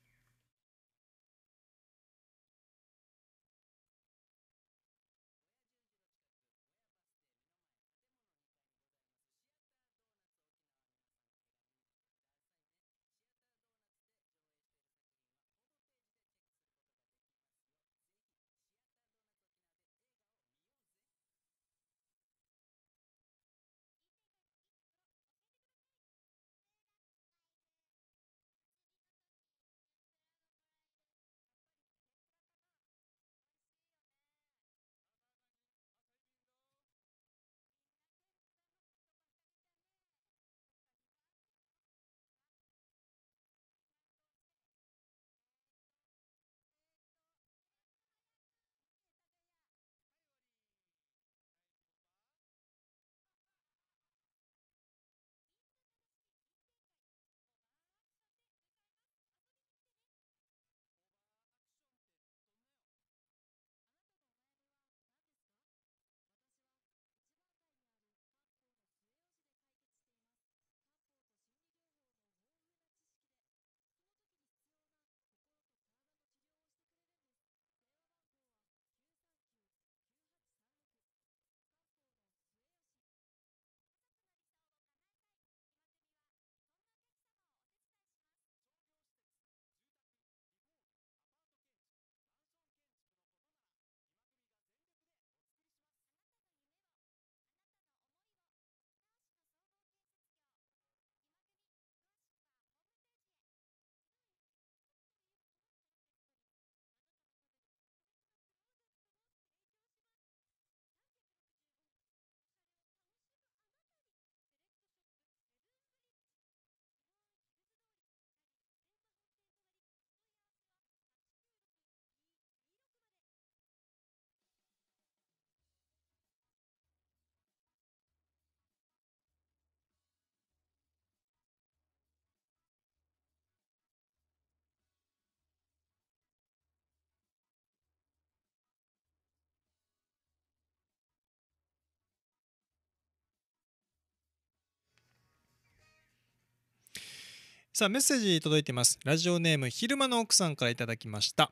さあメッセージ届いてますラジオネーム昼間の奥さんからいただきました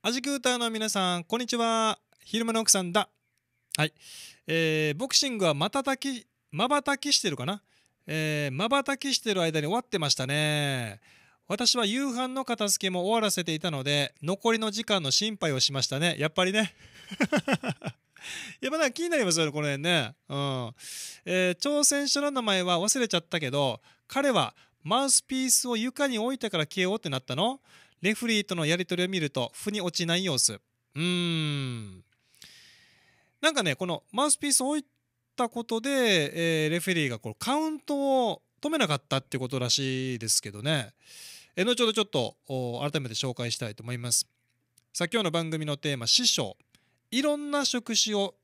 アジクーターの皆さんこんにちは昼間の奥さんだはい、えー、ボクシングはまたたきまばたきしてるかなまばたきしてる間に終わってましたね私は夕飯の片付けも終わらせていたので残りの時間の心配をしましたねやっぱりね やっぱなんか気になりますよねこの辺ね、うんえー、挑戦者の名前は忘れちゃったけど彼はマウスピースを床に置いたから KO ってなったのレフリーとのやり取りを見ると、腑に落ちない様子。うーん。なんかね、このマウスピースを置いたことで、えー、レフェリーがこうカウントを止めなかったってことらしいですけどね。え後ほどちょっと改めて紹介したいと思います。さあ今日の番組のテーマ「師匠」いろんな職種を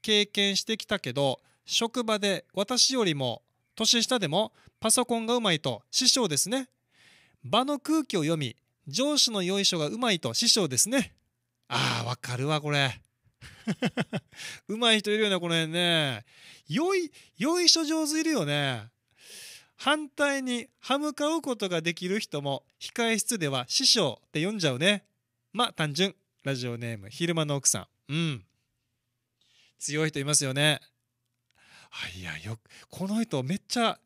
経験してきたけど職場で私よりも年下でもパソコンがうまいと師匠ですね。場の空気を読み、上司のよいしょがうまいと師匠ですね。ああ、わかるわ、これ。うまい人いるよね、この辺ね。よい、よいしょ上手いるよね。反対に歯向かうことができる人も控え室では師匠って呼んじゃうね。まあ単純。ラジオネーム昼間の奥さん。うん。強い人いますよね。あいやよこの人めっちゃ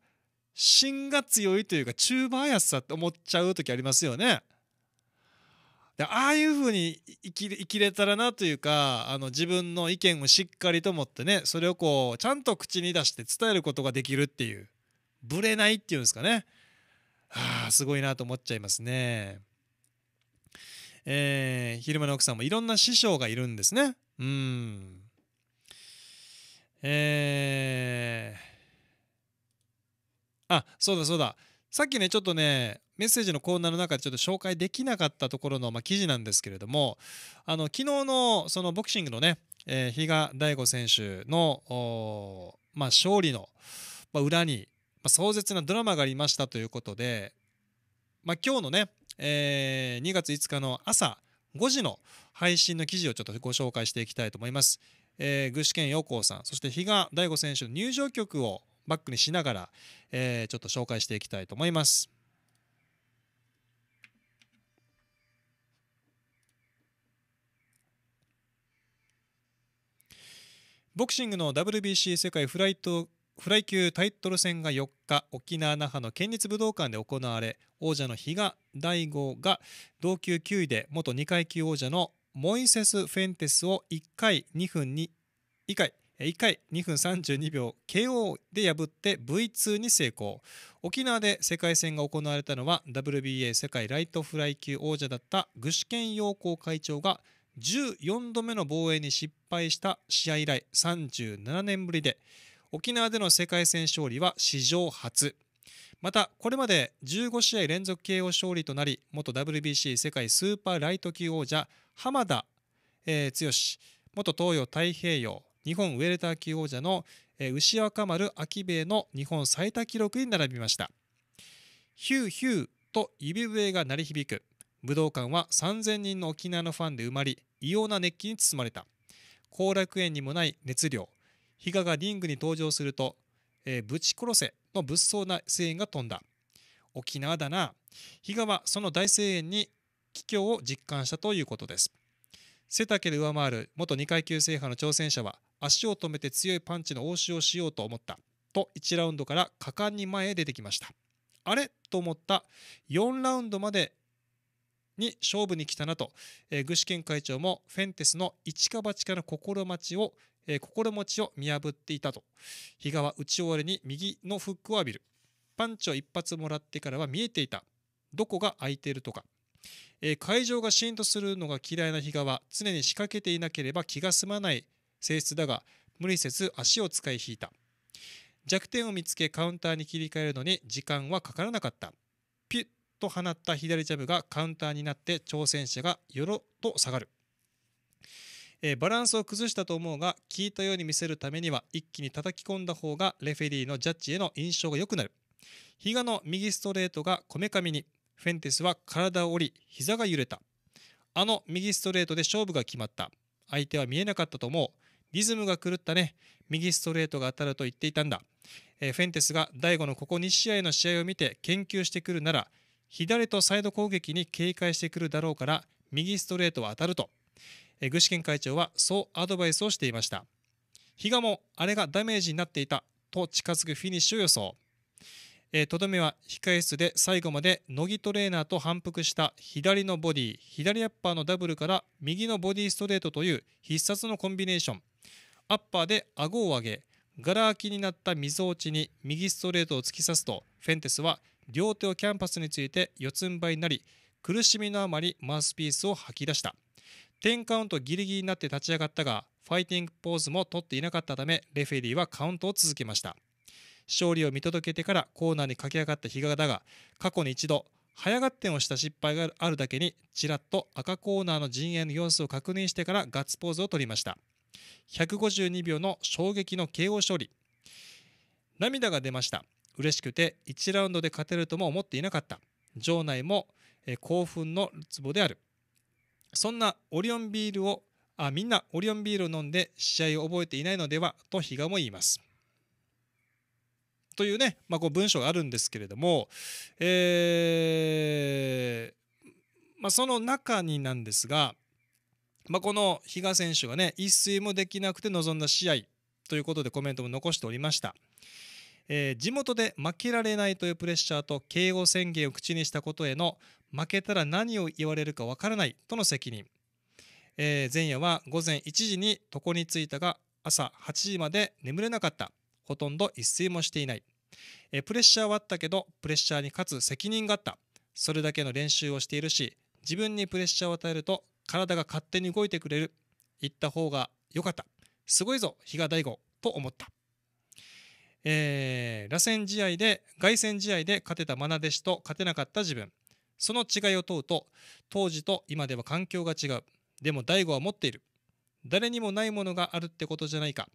芯が強いというか中バイアさって思っちゃう時ありますよね。でああいうふうに生き生きれたらなというかあの自分の意見をしっかりと持ってねそれをこうちゃんと口に出して伝えることができるっていうぶれないっていうんですかねあすごいなと思っちゃいますね。えー、昼間の奥さんもいろんな師匠がいるんですね。うん。えーあそうだそうださっきねちょっとねメッセージのコーナーの中でちょっと紹介できなかったところの、まあ、記事なんですけれどもあの昨日のそのボクシングのね、えー、比嘉大悟選手の、まあ、勝利の、まあ、裏に、まあ、壮絶なドラマがありましたということで、まあ、今日のね、えー、2月5日の朝5時の配信の記事をちょっとご紹介していきたいと思います。えー、具志堅陽光さんそして比嘉大悟選手の入場曲をバックにしながら、えー、ちょっと紹介していきたいと思います。ボクシングの WBC 世界フライトフライ級タイトル戦が4日沖縄那覇の県立武道館で行われ王者の比嘉大吾が同級9位で元2階級王者のモイセス・フェンテスを1回2分に1回1回2分32秒 KO で破って V2 に成功沖縄で世界戦が行われたのは WBA 世界ライトフライ級王者だった具志堅陽光会長が14度目の防衛に失敗した試合以来37年ぶりで沖縄での世界戦勝利は史上初またこれまで15試合連続 KO 勝利となり元 WBC 世界スーパーライト級王者浜田、えー、剛元東洋太平洋日本ウェルター級王者の牛若丸秋兵衛の日本最多記録に並びましたヒューヒューと指笛が鳴り響く武道館は3000人の沖縄のファンで埋まり異様な熱気に包まれた後楽園にもない熱量比嘉がリングに登場すると、えー、ぶち殺せの物騒な声援が飛んだ沖縄だな比嘉はその大声援に帰郷を実感したということです背丈で上回る元2階級制覇の挑戦者は足を止めて強いパンチの応酬をしようと思ったと1ラウンドから果敢に前へ出てきましたあれと思った4ラウンドまでに勝負に来たなと、え具志堅会長もフェンテスの一か八かの心待ちを、え心持ちを見破っていたと比嘉は打ち終わりに右のフックを浴びるパンチを一発もらってからは見えていたどこが空いているとか、え会場がシーンとするのが嫌いな比嘉は常に仕掛けていなければ気が済まない性質だが無理せず足を使い引いた弱点を見つけカウンターに切り替えるのに時間はかからなかったピュッと放った左ジャブがカウンターになって挑戦者がよろと下がるえバランスを崩したと思うが聞いたように見せるためには一気に叩き込んだ方がレフェリーのジャッジへの印象が良くなる比嘉の右ストレートがこめかみにフェンテスは体を折り膝が揺れたあの右ストレートで勝負が決まった相手は見えなかったと思うリズムが狂ったね右ストレートが当たると言っていたんだ、えー、フェンテスが大悟のここ2試合の試合を見て研究してくるなら左とサイド攻撃に警戒してくるだろうから右ストレートは当たると、えー、具志堅会長はそうアドバイスをしていました比嘉もあれがダメージになっていたと近づくフィニッシュを予想とどめは控え室で最後まで乃木トレーナーと反復した左のボディ左アッパーのダブルから右のボディストレートという必殺のコンビネーションアッパーで顎を上げがら空きになった溝落ちに右ストレートを突き刺すとフェンテスは両手をキャンパスについて四つん這いになり苦しみのあまりマウスピースを吐き出した10カウントギリギリになって立ち上がったがファイティングポーズも取っていなかったためレフェリーはカウントを続けました勝利を見届けてからコーナーに駆け上がった比嘉だが過去に一度早合点をした失敗があるだけにちらっと赤コーナーの陣営の様子を確認してからガッツポーズを取りました152秒の衝撃の KO 勝利涙が出ました嬉しくて1ラウンドで勝てるとも思っていなかった場内も興奮のツボであるそんなオリオンビールをあみんなオリオンビールを飲んで試合を覚えていないのではと比嘉も言いますというね、まあ、こう文章があるんですけれども、えー、まあ、その中になんですがまあ、この比嘉選手がね一睡もできなくて臨んだ試合ということでコメントも残しておりました、えー、地元で負けられないというプレッシャーと敬語宣言を口にしたことへの負けたら何を言われるかわからないとの責任、えー、前夜は午前1時に床に着いたが朝8時まで眠れなかったほとんど一睡もしていない、えー、プレッシャーはあったけどプレッシャーに勝つ責任があったそれだけの練習をしているし自分にプレッシャーを与えると体が勝手に動いてくれる行った方が良かったすごいぞ比嘉大吾と思ったえー、螺旋試合で凱旋試合で勝てたまな弟子と勝てなかった自分その違いを問うと当時と今では環境が違うでも大悟は持っている誰にもないものがあるってことじゃないか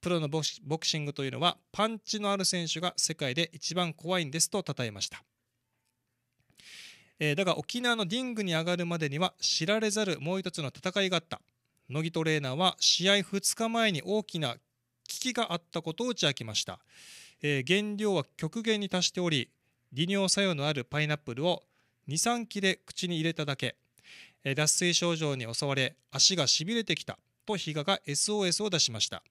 プロのボクシングというのはパンチのある選手が世界で一番怖いんですと称えましたえー、だが沖縄のディングに上がるまでには知られざるもう一つの戦いがあった乃木トレーナーは試合2日前に大きな危機があったことを打ち明けました、えー、原料は極限に達しており利尿作用のあるパイナップルを23切で口に入れただけ、えー、脱水症状に襲われ足がしびれてきたと比嘉が SOS を出しました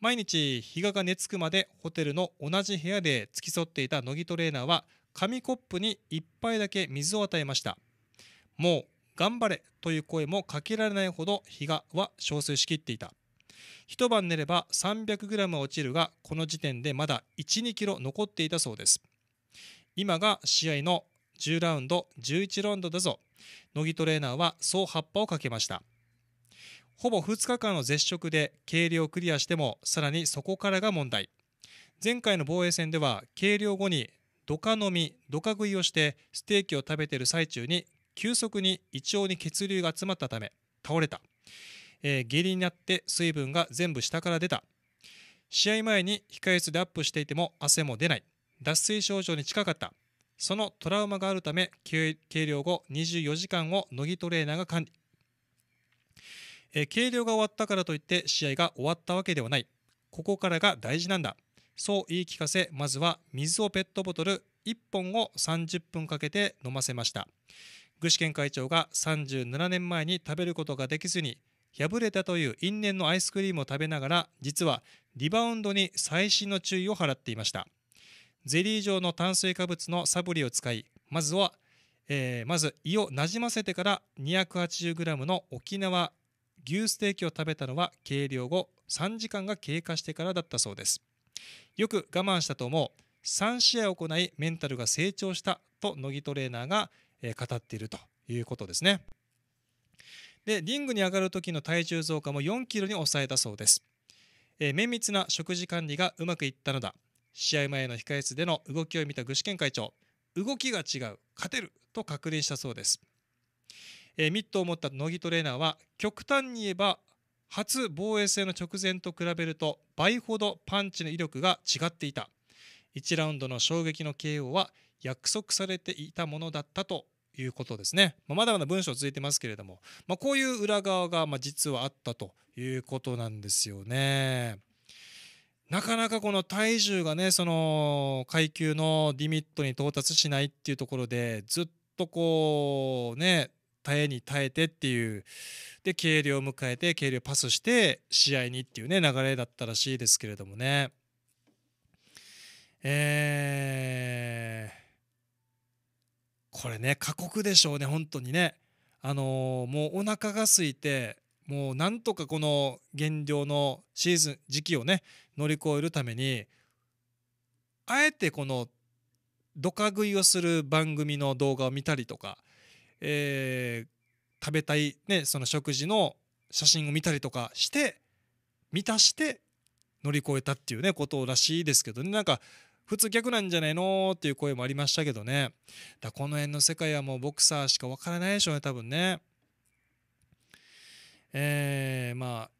毎日比嘉が寝つくまでホテルの同じ部屋で付き添っていた乃木トレーナーは紙コップに一杯だけ水を与えましたもう頑張れという声もかけられないほど日がは憔悴しきっていた一晩寝れば 300g は落ちるがこの時点でまだ12 k g 残っていたそうです今が試合の10ラウンド11ラウンドだぞ乃木トレーナーはそう葉っぱをかけましたほぼ2日間の絶食で計量をクリアしてもさらにそこからが問題前回の防衛戦では計量後にドカ飲みドカ食いをしてステーキを食べている最中に急速に胃腸に血流が集まったため倒れた、えー、下痢になって水分が全部下から出た試合前に控室でアップしていても汗も出ない脱水症状に近かったそのトラウマがあるため計量後24時間を乃木トレーナーが管理、えー、計量が終わったからといって試合が終わったわけではないここからが大事なんだそう言い聞かせまずは水をペットボトル1本を30分かけて飲ませました具志堅会長が37年前に食べることができずに破れたという因縁のアイスクリームを食べながら実はリバウンドに細心の注意を払っていましたゼリー状の炭水化物のサブリを使いまずは、えー、まず胃をなじませてから 280g の沖縄牛ステーキを食べたのは計量後3時間が経過してからだったそうですよく我慢したと思う3試合行いメンタルが成長したと乃木トレーナーが語っているということですねでリングに上がる時の体重増加も4キロに抑えたそうです、え綿密な食事管理がうまくいったのだ試合前の控え室での動きを見た具志堅会長動きが違う勝てると確認したそうです、えミットを持った乃木トレーナーは極端に言えば初防衛戦の直前と比べると倍ほどパンチの威力が違っていた1ラウンドの衝撃の KO は約束されていたものだったということですね、まあ、まだまだ文章続いてますけれども、まあ、こういう裏側がま実はあったということなんですよね。なかなかこの体重がねその階級のリミットに到達しないっていうところでずっとこうね耐えに耐えてっていうで軽量を迎えて軽量パスして試合にっていうね流れだったらしいですけれどもねえー、これね過酷でしょうね本当にねあのー、もうお腹が空いてもうなんとかこの減量のシーズン時期をね乗り越えるためにあえてこのドカ食いをする番組の動画を見たりとかえー、食べたい、ね、その食事の写真を見たりとかして満たして乗り越えたっていうねことらしいですけどねなんか普通逆なんじゃないのっていう声もありましたけどねだこの辺の世界はもうボクサーしか分からないでしょうね多分ねえー、まあ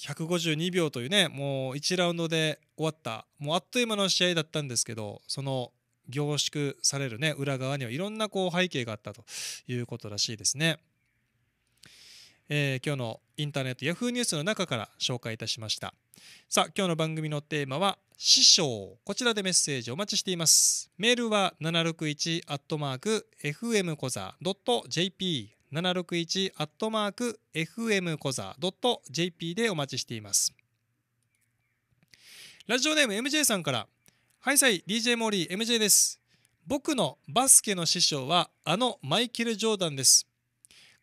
152秒というねもう1ラウンドで終わったもうあっという間の試合だったんですけどその凝縮される、ね、裏側にはいろんなこう背景があったということらしいですね。えー、今日のインターネットヤフーニュースの中から紹介いたしましたさあ今日の番組のテーマは師匠こちらでメッセージお待ちしていますメールは761アットマーク FM コザ .jp 761アットマーク FM コザ .jp でお待ちしていますラジオネーム MJ さんからハイ DJ モーリー MJ です僕のバスケの師匠はあのマイケル・ジョーダンです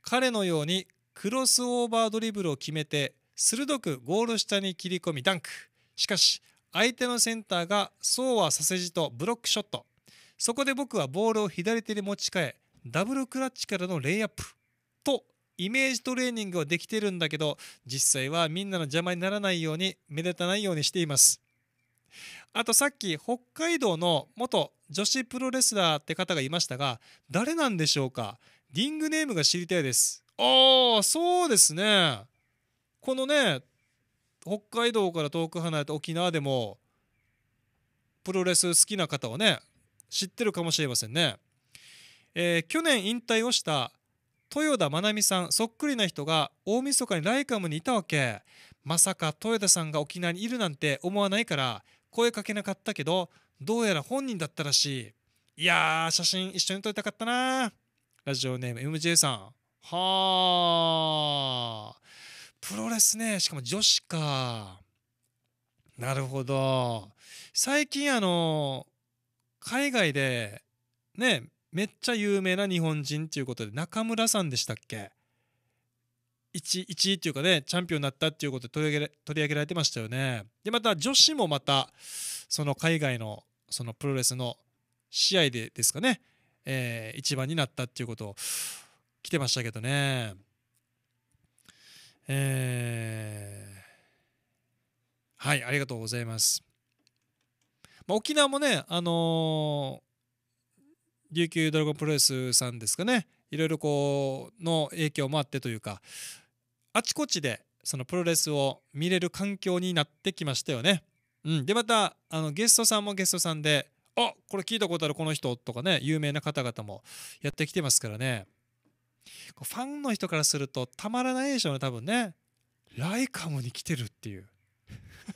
彼のようにクロスオーバードリブルを決めて鋭くゴール下に切り込みダンクしかし相手のセンターがそうはさせじとブロックショットそこで僕はボールを左手に持ち替えダブルクラッチからのレイアップとイメージトレーニングはできてるんだけど実際はみんなの邪魔にならないように目立たないようにしていますあとさっき北海道の元女子プロレスラーって方がいましたが誰なんでしょうかリングネームが知りたいですああそうですねこのね北海道から遠く離れた沖縄でもプロレス好きな方はね知ってるかもしれませんね、えー、去年引退をした豊田真奈美さんそっくりな人が大晦日にライカムにいたわけまさか豊田さんが沖縄にいるなんて思わないから声かけなかったけどどうやら本人だったらしいいやー写真一緒に撮りたかったなラジオネーム MJ さんはあプロレスねしかも女子かなるほど最近あの海外でねめっちゃ有名な日本人っていうことで中村さんでしたっけ 1, 1位っていうかねチャンピオンになったっていうことで取り上げ取り上げられてましたよね。でまた女子もまたその海外のそのプロレスの試合でですかね、えー、一番になったっていうことを来てましたけどね。えー、はいありがとうございます。まあ、沖縄もねあのー、琉球ドラゴンプロレスさんですかねいろいろこうの影響もあってというかあちこちでそのプロレスを見れる環境になってきましたよね。うん、でまたあのゲストさんもゲストさんで「あこれ聞いたことあるこの人」とかね有名な方々もやってきてますからねファンの人からするとたまらないでしょうね多分ねライカムに来てるっていう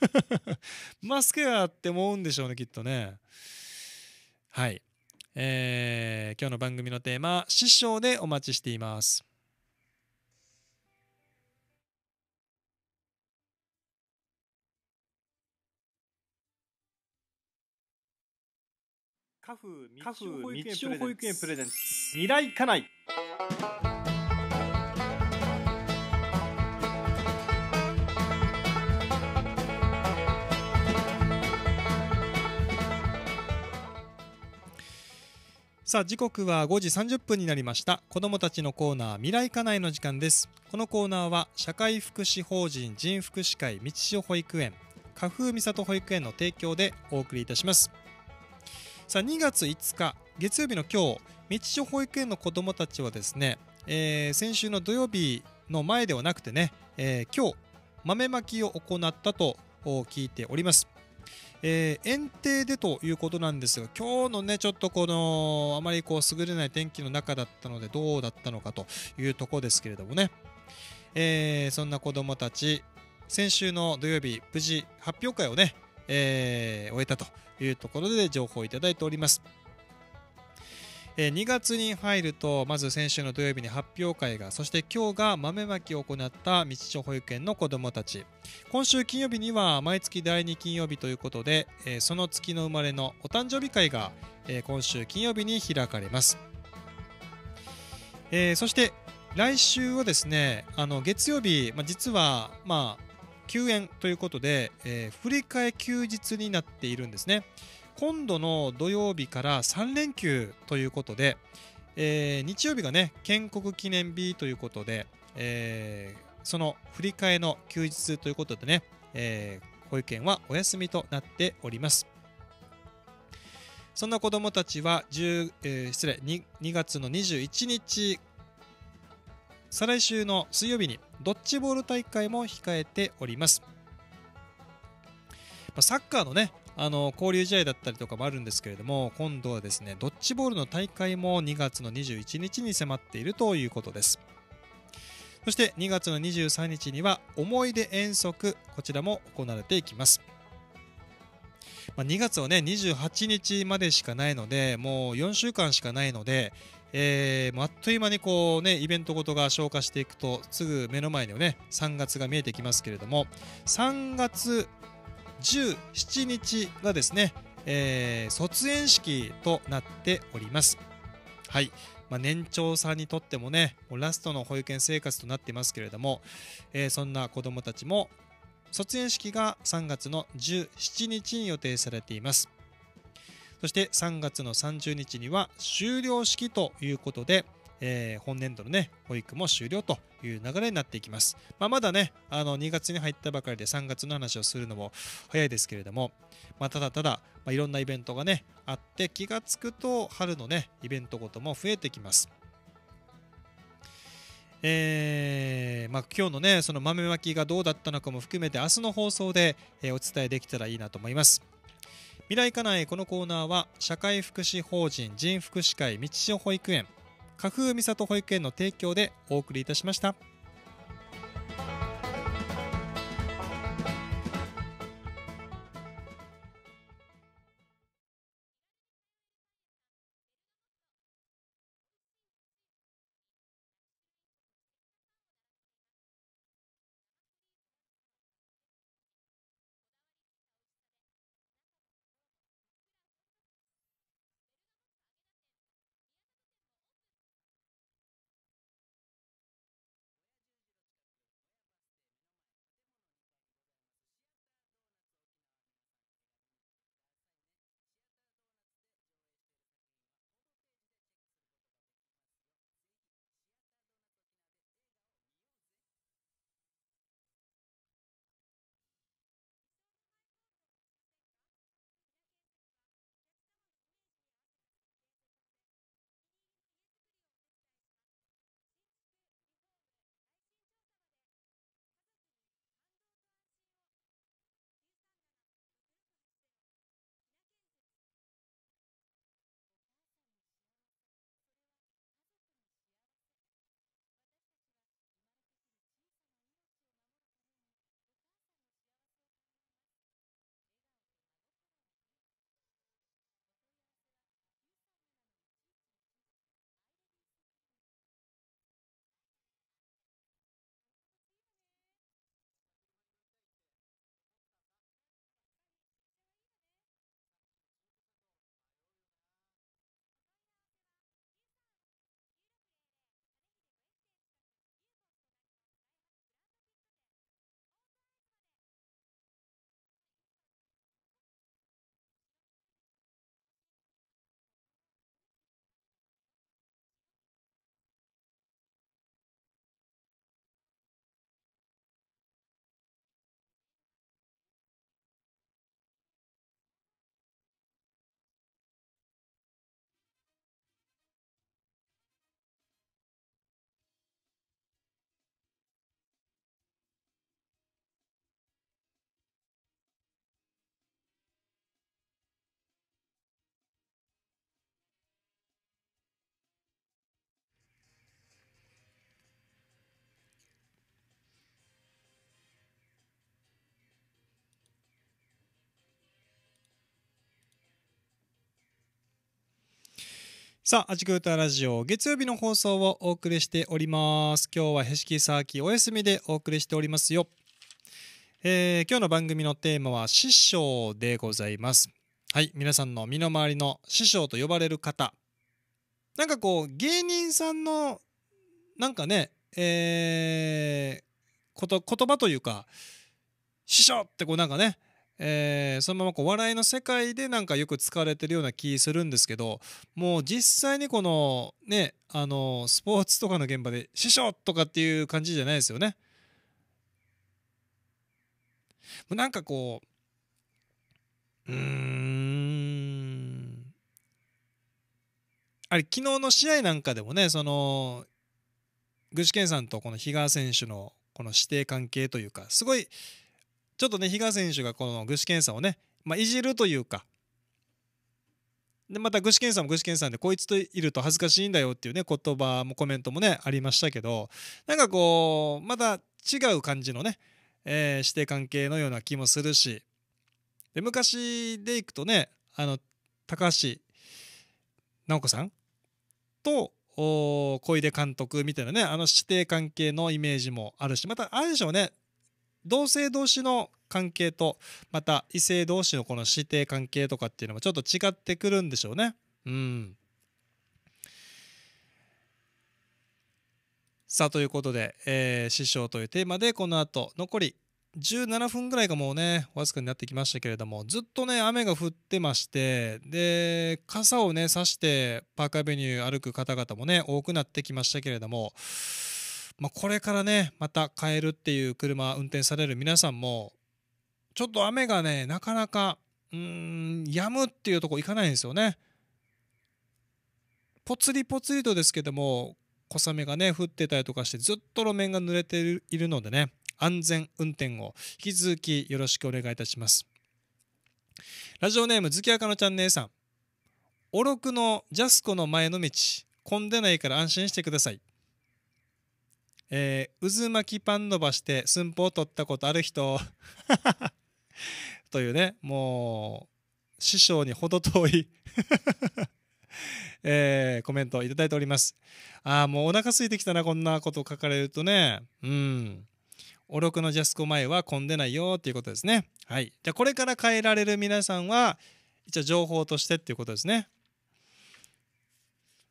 マスクやって思うんでしょうねきっとねはいえー、今日の番組のテーマ「師匠」でお待ちしていますカフ道夫保育園プレゼンツ未来家内さあ時刻は5時30分になりました子どもたちのコーナー未来家内の時間ですこのコーナーは社会福祉法人人福祉会道代保育園花風美里保育園の提供でお送りいたしますさあ2月5日月曜日の今日道所保育園の子どもたちはですね、えー、先週の土曜日の前ではなくてね、えー、今日豆まきを行ったと聞いております。えー、園庭でということなんですが今日のねちょっとこのあまりこう優れない天気の中だったのでどうだったのかというとこですけれどもね、えー、そんな子どもたち先週の土曜日無事発表会をね、えー、終えたというところで情報をいただいております。え2月に入るとまず先週の土曜日に発表会がそして今日が豆まきを行った道町保育園の子どもたち今週金曜日には毎月第2金曜日ということで、えその月の生まれのお誕生日会が、え今週金曜日に開かれます、えそして来週はですねあの月曜日、まあ、実は、まあ休園ということで、えー、振り替え休日になっているんですね。今度の土曜日から3連休ということで、えー、日曜日がね、建国記念日ということで、えー、その振り替えの休日ということでね、えー、保育園はお休みとなっております。そんな子どもたちは、えー、失礼 2, 2月の21日再来週の水曜日にドッジボール大会も控えております。まサッカーのねあの交流試合だったりとかもあるんですけれども今度はですねドッジボールの大会も2月の21日に迫っているということですそして2月の23日には思い出遠足こちらも行われていきますま2月はね28日までしかないのでもう4週間しかないのでえー、あっという間にこうねイベントごとが消化していくとすぐ目の前のね3月が見えてきますけれども3月17日がですね、えー、卒園式となっております。はい、まあ、年長さんにとってもねもうラストの保育園生活となってますけれども、えー、そんな子どもたちも卒園式が3月の17日に予定されています。そして3月の30日には終了式ということで、えー、本年度のね、保育も終了という流れになっていきます。まあ、まだね、あの2月に入ったばかりで3月の話をするのも早いですけれども、まあ、ただただ、まあ、いろんなイベントがね、あって気がつくと春のね、イベントごとも増えてきます。えーまあ、今日のねその豆まきがどうだったのかも含めて明日の放送で、えー、お伝えできたらいいなと思います未来課内このコーナーは社会福祉法人人福祉会道代保育園花風三里保育園の提供でお送りいたしました。さあ、アジクータラジオ、月曜日の放送をお送りしております。今日はヘシキサーキお休みでお送りしておりますよ。えー、今日の番組のテーマは師匠でございます。はい、皆さんの身の回りの師匠と呼ばれる方。なんかこう、芸人さんの、なんかね、えー、こと言葉というか、師匠ってこうなんかね、えー、そのままこう笑いの世界でなんかよく使われてるような気するんですけどもう実際にこのねあのスポーツとかの現場で「師匠!」とかっていう感じじゃないですよね。なんかこううんあれ昨日の試合なんかでもねその具志堅さんとこの比嘉選手のこの師弟関係というかすごいちょっとね、比嘉選手がこの具志堅さんをね、まあ、いじるというか、でまた具志堅さんも具志堅さんでこいつといると恥ずかしいんだよっていうね言葉もコメントもねありましたけどなんかこうまた違う感じのね、えー、師弟関係のような気もするしで昔でいくとねあの高橋直子さんと小出監督みたいなねあの師弟関係のイメージもあるしまたあれでしょうね同性同士の関係とまた異性同士のこの師弟関係とかっていうのもちょっと違ってくるんでしょうね。うん、さあということで、えー、師匠というテーマでこの後残り17分ぐらいがもうねわずかになってきましたけれどもずっとね雨が降ってましてで傘をねさしてパーカーベニュー歩く方々もね多くなってきましたけれども。まあ、これからねまた買えるっていう車運転される皆さんもちょっと雨がねなかなかうん止むっていうとこ行かないんですよね。ぽつりぽつりとですけども小雨がね降ってたりとかしてずっと路面が濡れているのでね安全運転を引き続きよろしくお願いいたします。ラジオネーム月明かのちゃん姉さんおろくのジャスコの前の道混んでないから安心してくださいえー、渦巻きパン伸ばして寸法を取ったことある人 というねもう師匠に程遠い えー、コメントいただいておりますああもうお腹空いてきたなこんなこと書かれるとねうんおろくのジャスコ前は混んでないよっていうことですねはいじゃあこれから変えられる皆さんは一応情報としてっていうことですね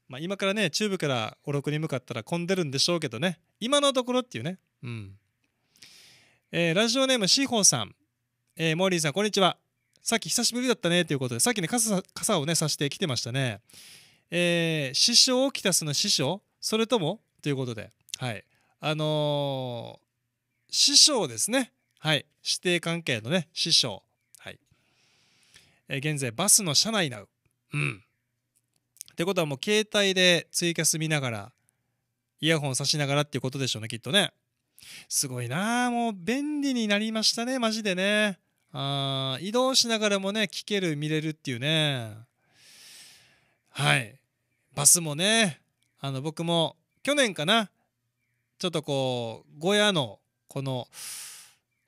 まあ、今からね中部からお六に向かったら混んでるんでしょうけどね今のところっていうね、うんえー、ラジオネームシーホーさん、えー、モーリーさんこんにちはさっき久しぶりだったねということでさっきね傘傘をねさしてきてましたねえー、師匠オキタスの師匠それともということではいあのー、師匠ですねはい師弟関係のね師匠はい、えー、現在バスの車内なううんってことはもう携帯でツイキャス見ながらイヤホンさしながらっていうことでしょうねきっとねすごいなもう便利になりましたねマジでねあ移動しながらもね聞ける見れるっていうねはいバスもねあの僕も去年かなちょっとこう小屋のこの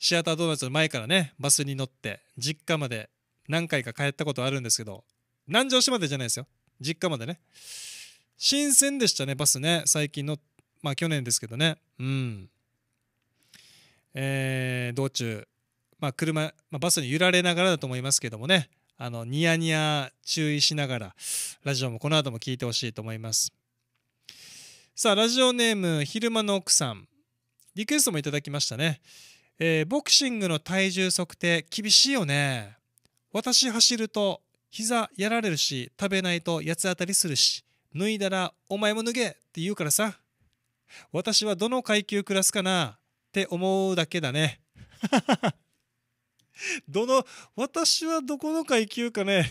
シアタードーナツの前からねバスに乗って実家まで何回か通ったことあるんですけど南城市までじゃないですよ実家までね新鮮でしたねバスね最近のまあ去年ですけどねうんえー、道中まあ車、まあ、バスに揺られながらだと思いますけどもねあのニヤニヤ注意しながらラジオもこの後も聞いてほしいと思いますさあラジオネーム昼間の奥さんリクエストもいただきましたね、えー、ボクシングの体重測定厳しいよね私走ると膝やられるし食べないと八つ当たりするし脱いだらお前も脱げって言うからさ私はどの階級クラスかなって思うだけだね どの私はどこの階級かね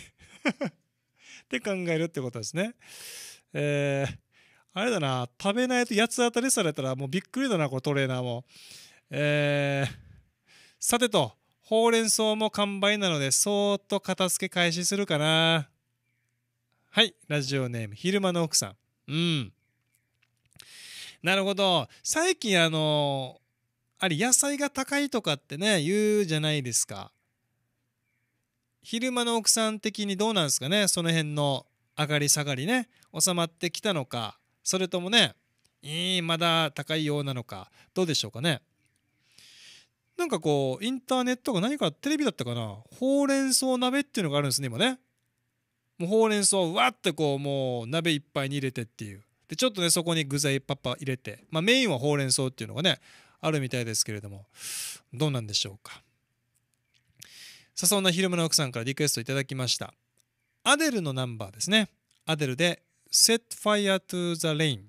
って考えるってことですねえー、あれだな食べないと八つ当たりされたらもうびっくりだなこれトレーナーもえー、さてとほうれん草も完売なので、そーっと片付け開始するかな。はい、ラジオネーム、昼間の奥さん。うん。なるほど。最近、あの、あれ、野菜が高いとかってね、言うじゃないですか。昼間の奥さん的にどうなんですかね、その辺の上がり下がりね、収まってきたのか、それともね、いいまだ高いようなのか、どうでしょうかね。なんかこう、インターネットが何かテレビだったかな、ほうれん草鍋っていうのがあるんですね、今ね。もうほうれん草をわってこう、もう鍋いっぱいに入れてっていう。で、ちょっとね、そこに具材パッパ入れて、まあメインはほうれん草っていうのがね、あるみたいですけれども、どうなんでしょうか。さあ、そんな昼間の奥さんからリクエストいただきました。アデルのナンバーですね。アデルで Set Fire to the Rain。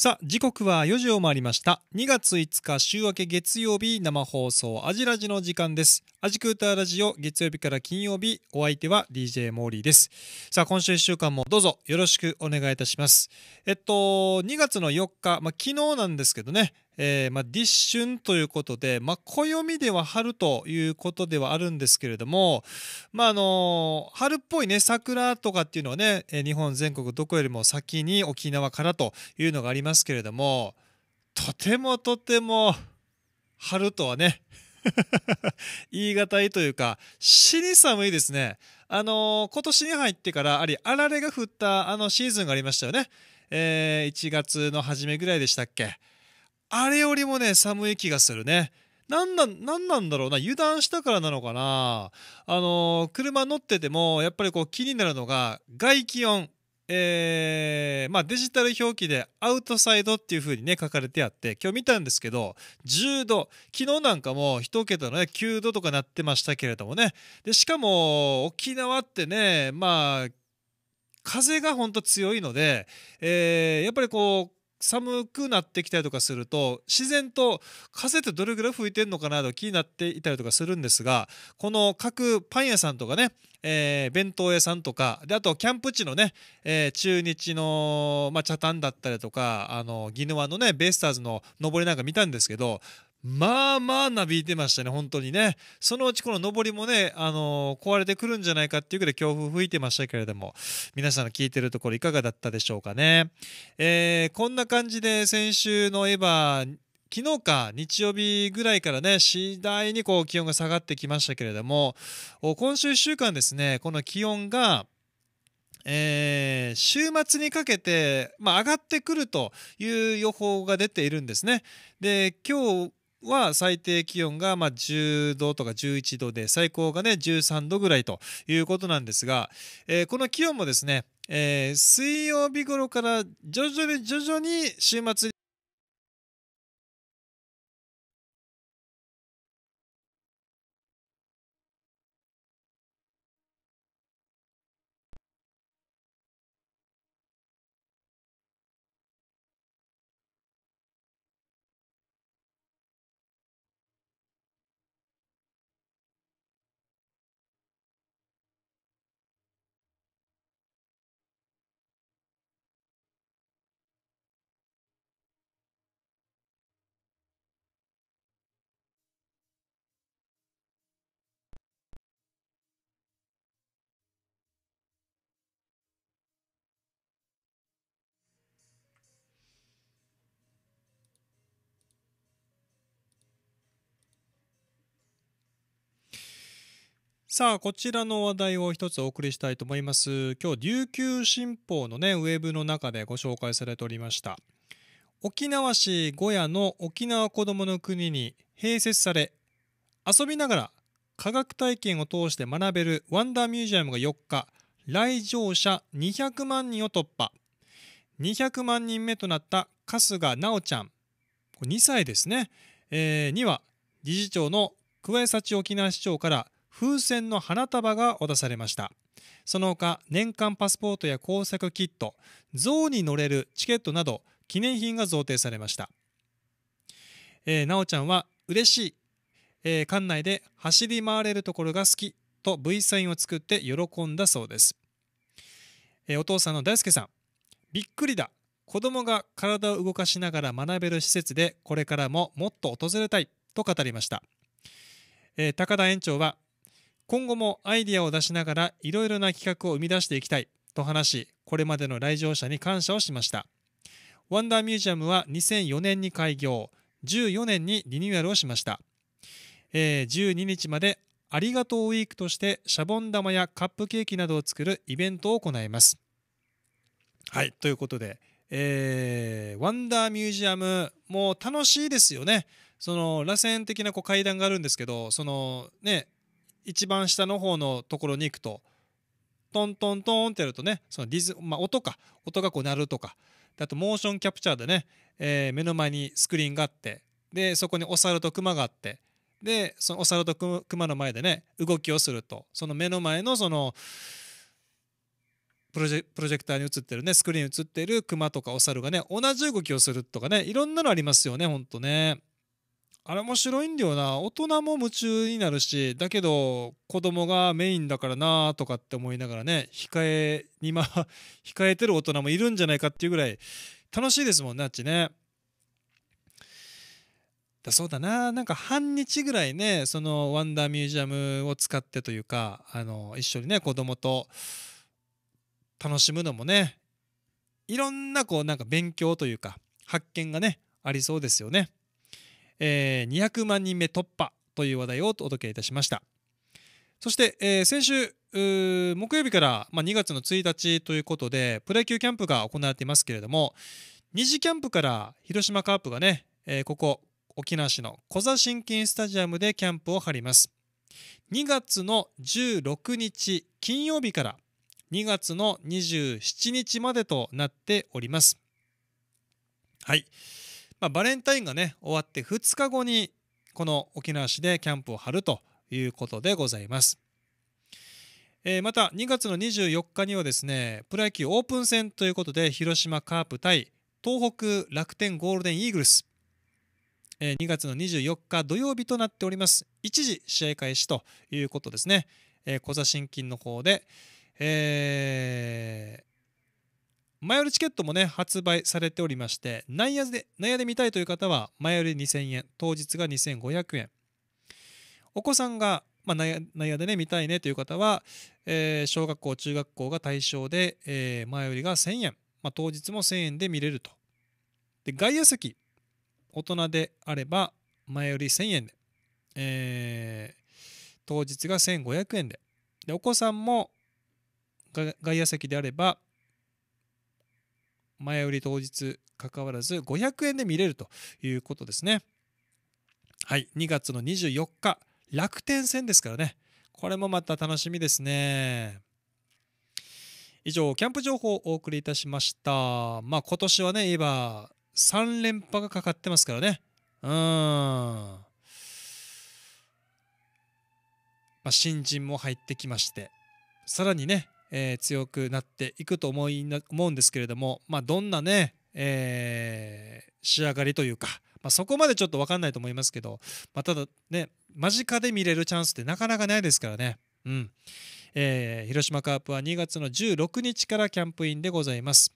さあ時刻は4時を回りました2月5日週明け月曜日生放送アジラジの時間ですアジクーターラジオ月曜日から金曜日お相手は DJ モーリーですさあ今週1週間もどうぞよろしくお願いいたしますえっと2月の4日まあ昨日なんですけどねえー、まあ、立春ということで、まあ、暦では春ということではあるんですけれども、まあ、あの春っぽいね、桜とかっていうのはね、日本全国どこよりも先に沖縄からというのがありますけれども、とてもとても春とはね、言い難いというか、死に寒いですね。あのー、今年に入ってからあり、あられが降ったあのシーズンがありましたよね。えー、1月の初めぐらいでしたっけ。あれよりもね寒い気がするね。何なんなんなんだろうな油断したからなのかなあの車乗っててもやっぱりこう気になるのが外気温えーまあ、デジタル表記でアウトサイドっていう風にね書かれてあって今日見たんですけど10度昨日なんかも1桁のね9度とかなってましたけれどもねでしかも沖縄ってねまあ風が本当強いので、えー、やっぱりこう寒くなってきたりとかすると自然と風ってどれぐらい吹いてるのかなと気になっていたりとかするんですがこの各パン屋さんとかね、えー、弁当屋さんとかであとキャンプ地のね、えー、中日の、まあ、茶炭だったりとかあのギヌワのねベイスターズの上りなんか見たんですけどまあまあなびいてましたね、本当にね。そのうちこの上りもね、あのー、壊れてくるんじゃないかっていうぐらい強風吹いてましたけれども、皆さんの聞いてるところいかがだったでしょうかね。えー、こんな感じで先週のエヴァ、昨日か日曜日ぐらいからね、次第にこう気温が下がってきましたけれども、今週1週間ですね、この気温が、えー、週末にかけて、まあ、上がってくるという予報が出ているんですね。で今日は最低気温がま10度とか11度で最高がね13度ぐらいということなんですが、えー、この気温もですね、えー、水曜日頃から徐々に徐々に週末さあ、こちらの話題を一つお送りしたいと思います。今日、琉球新報のね、ウェブの中でご紹介されておりました。沖縄市小屋の沖縄こどもの国に併設され、遊びながら科学体験を通して学べるワンダーミュージアムが4日、来場者200万人を突破。200万人目となった春日奈緒ちゃん、2歳ですね、えー、には理事長の桑江幸沖縄市長から風船の花束が渡されましたその他年間パスポートや工作キット像に乗れるチケットなど記念品が贈呈されました、えー、なおちゃんは嬉しい、えー、館内で走り回れるところが好きと V サインを作って喜んだそうです、えー、お父さんの大輔さんびっくりだ子供が体を動かしながら学べる施設でこれからももっと訪れたいと語りました、えー、高田園長は今後もアイディアを出しながらいろいろな企画を生み出していきたいと話しこれまでの来場者に感謝をしましたワンダーミュージアムは2004年に開業14年にリニューアルをしました、えー、12日までありがとうウィークとしてシャボン玉やカップケーキなどを作るイベントを行いますはいということで、えー、ワンダーミュージアムもう楽しいですよねその螺旋的なこう階段があるんですけどそのね一番下の方のところに行くとトントントンってやるとねそのィズ、まあ、音か音がこう鳴るとかあとモーションキャプチャーでね、えー、目の前にスクリーンがあってでそこにお猿とクマがあってでそのお猿とクマの前でね動きをするとその目の前のそのプロジェクターに映ってるねスクリーンに映ってるクマとかお猿がね同じ動きをするとかねいろんなのありますよねほんとね。あれ面白いんだよな大人も夢中になるしだけど子供がメインだからなとかって思いながらね控えにま 控えてる大人もいるんじゃないかっていうぐらい楽しいですもんねあっちね。だそうだななんか半日ぐらいねそのワンダーミュージアムを使ってというかあの一緒にね子供と楽しむのもねいろんなこうなんか勉強というか発見がねありそうですよね。えー、200万人目突破という話題をお届けいたしました。そして、えー、先週、木曜日から、まあ、2月の1日ということで、プロ野球キャンプが行われていますけれども、2次キャンプから広島カープがね、えー、ここ、沖縄市の小座新金スタジアムでキャンプを張ります。2月の16日金曜日から2月の27日までとなっております。はい。まあ、バレンタインがね終わって2日後にこの沖縄市でキャンプを張るということでございます。えー、また2月の24日にはですねプロ野球オープン戦ということで広島カープ対東北楽天ゴールデンイーグルス、えー、2月の24日土曜日となっております一時試合開始ということですね、えー、小座新金の方で、え前売りチケットもね発売されておりまして内野で内野で見たいという方は前売り2000円当日が2500円お子さんが、まあ、内野でね見たいねという方は、えー、小学校中学校が対象で、えー、前売りが1000円、まあ、当日も1000円で見れるとで外野席大人であれば前売り1000円で、えー、当日が1500円ででお子さんも外野席であれば前売り当日かかわらず500円で見れるということですね。はい、2月の24日、楽天戦ですからね。これもまた楽しみですね。以上、キャンプ情報をお送りいたしました。まあ、今年はね、今、3連覇がかかってますからね。うん。まあ、新人も入ってきまして、さらにね、えー、強くなっていくと思い思うんですけれども、まあ、どんなね、えー、仕上がりというか、まあ、そこまでちょっと分かんないと思いますけど、まあ、ただね間近で見れるチャンスってなかなかないですからね。うんえー、広島カープは2月の16日からキャンプインでございます。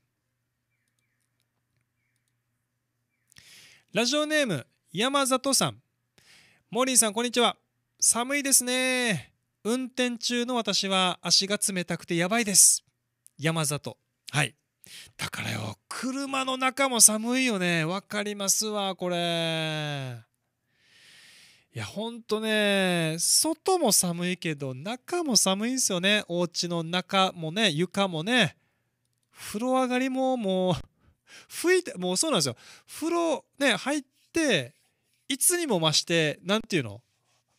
ラジオネーム山里さんモーリーさんこんにちは寒いですね運転中の私は足が冷たくてやばいです山里はいだからよ車の中も寒いよねわかりますわこれいやほんとね外も寒いけど中も寒いんですよねお家の中もね床もね風呂上がりももう吹いてもうそうなんですよ風呂ね入っていつにも増して何て言うの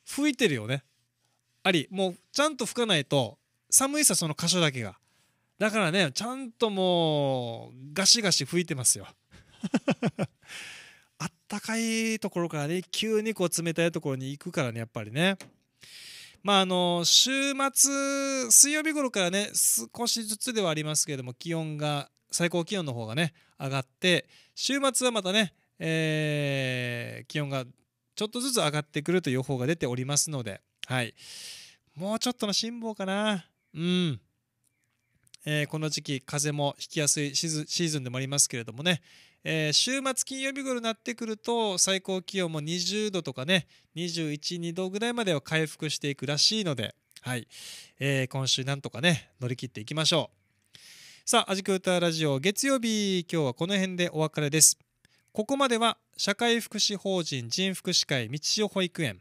吹いてるよねありもうちゃんと吹かないと寒いさその箇所だけがだからねちゃんともうガシガシ吹いてますよ あったかいところからね急にこう冷たいところに行くからねやっぱりねまああの週末水曜日頃からね少しずつではありますけれども気温が最高気温の方がね上がって週末はまたね、えー、気温がちょっとずつ上がってくるという予報が出ておりますのではいもうちょっとの辛抱かなうんえー、この時期風もひきやすいシーズンでもありますけれどもね、えー、週末金曜日頃になってくると最高気温も20度とかね212度ぐらいまでは回復していくらしいので、はいえー、今週なんとかね乗り切っていきましょうさあ「アジクーターラジオ」月曜日今日はこの辺でお別れですここまでは社会福祉法人人福祉会道代保育園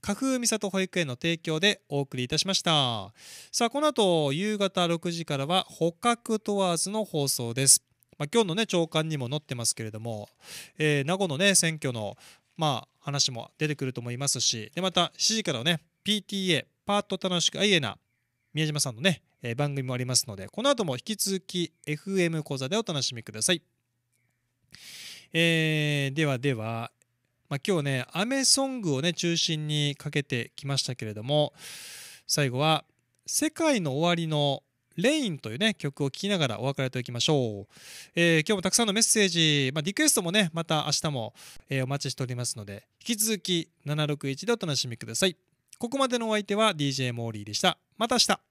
花風みさ保育園の提供でお送りいたしましたさあこの後夕方6時からは捕獲問わずの放送ですまあ、今日のね朝刊にも載ってますけれども、えー、名護のね選挙のまあ話も出てくると思いますしでまた7時からはね PTA パート楽しくあいえな宮島さんのね、えー、番組もありますのでこの後も引き続き FM 講座でお楽しみください。えー、ではでは、まあ、今日ね雨ソングをね中心にかけてきましたけれども最後は「世界の終わりのレインというね曲を聴きながらお別れといきましょう、えー、今日もたくさんのメッセージ、まあ、リクエストもねまた明日も、えー、お待ちしておりますので引き続き761でお楽しみくださいここまでのお相手は DJ モーリーでしたまた明日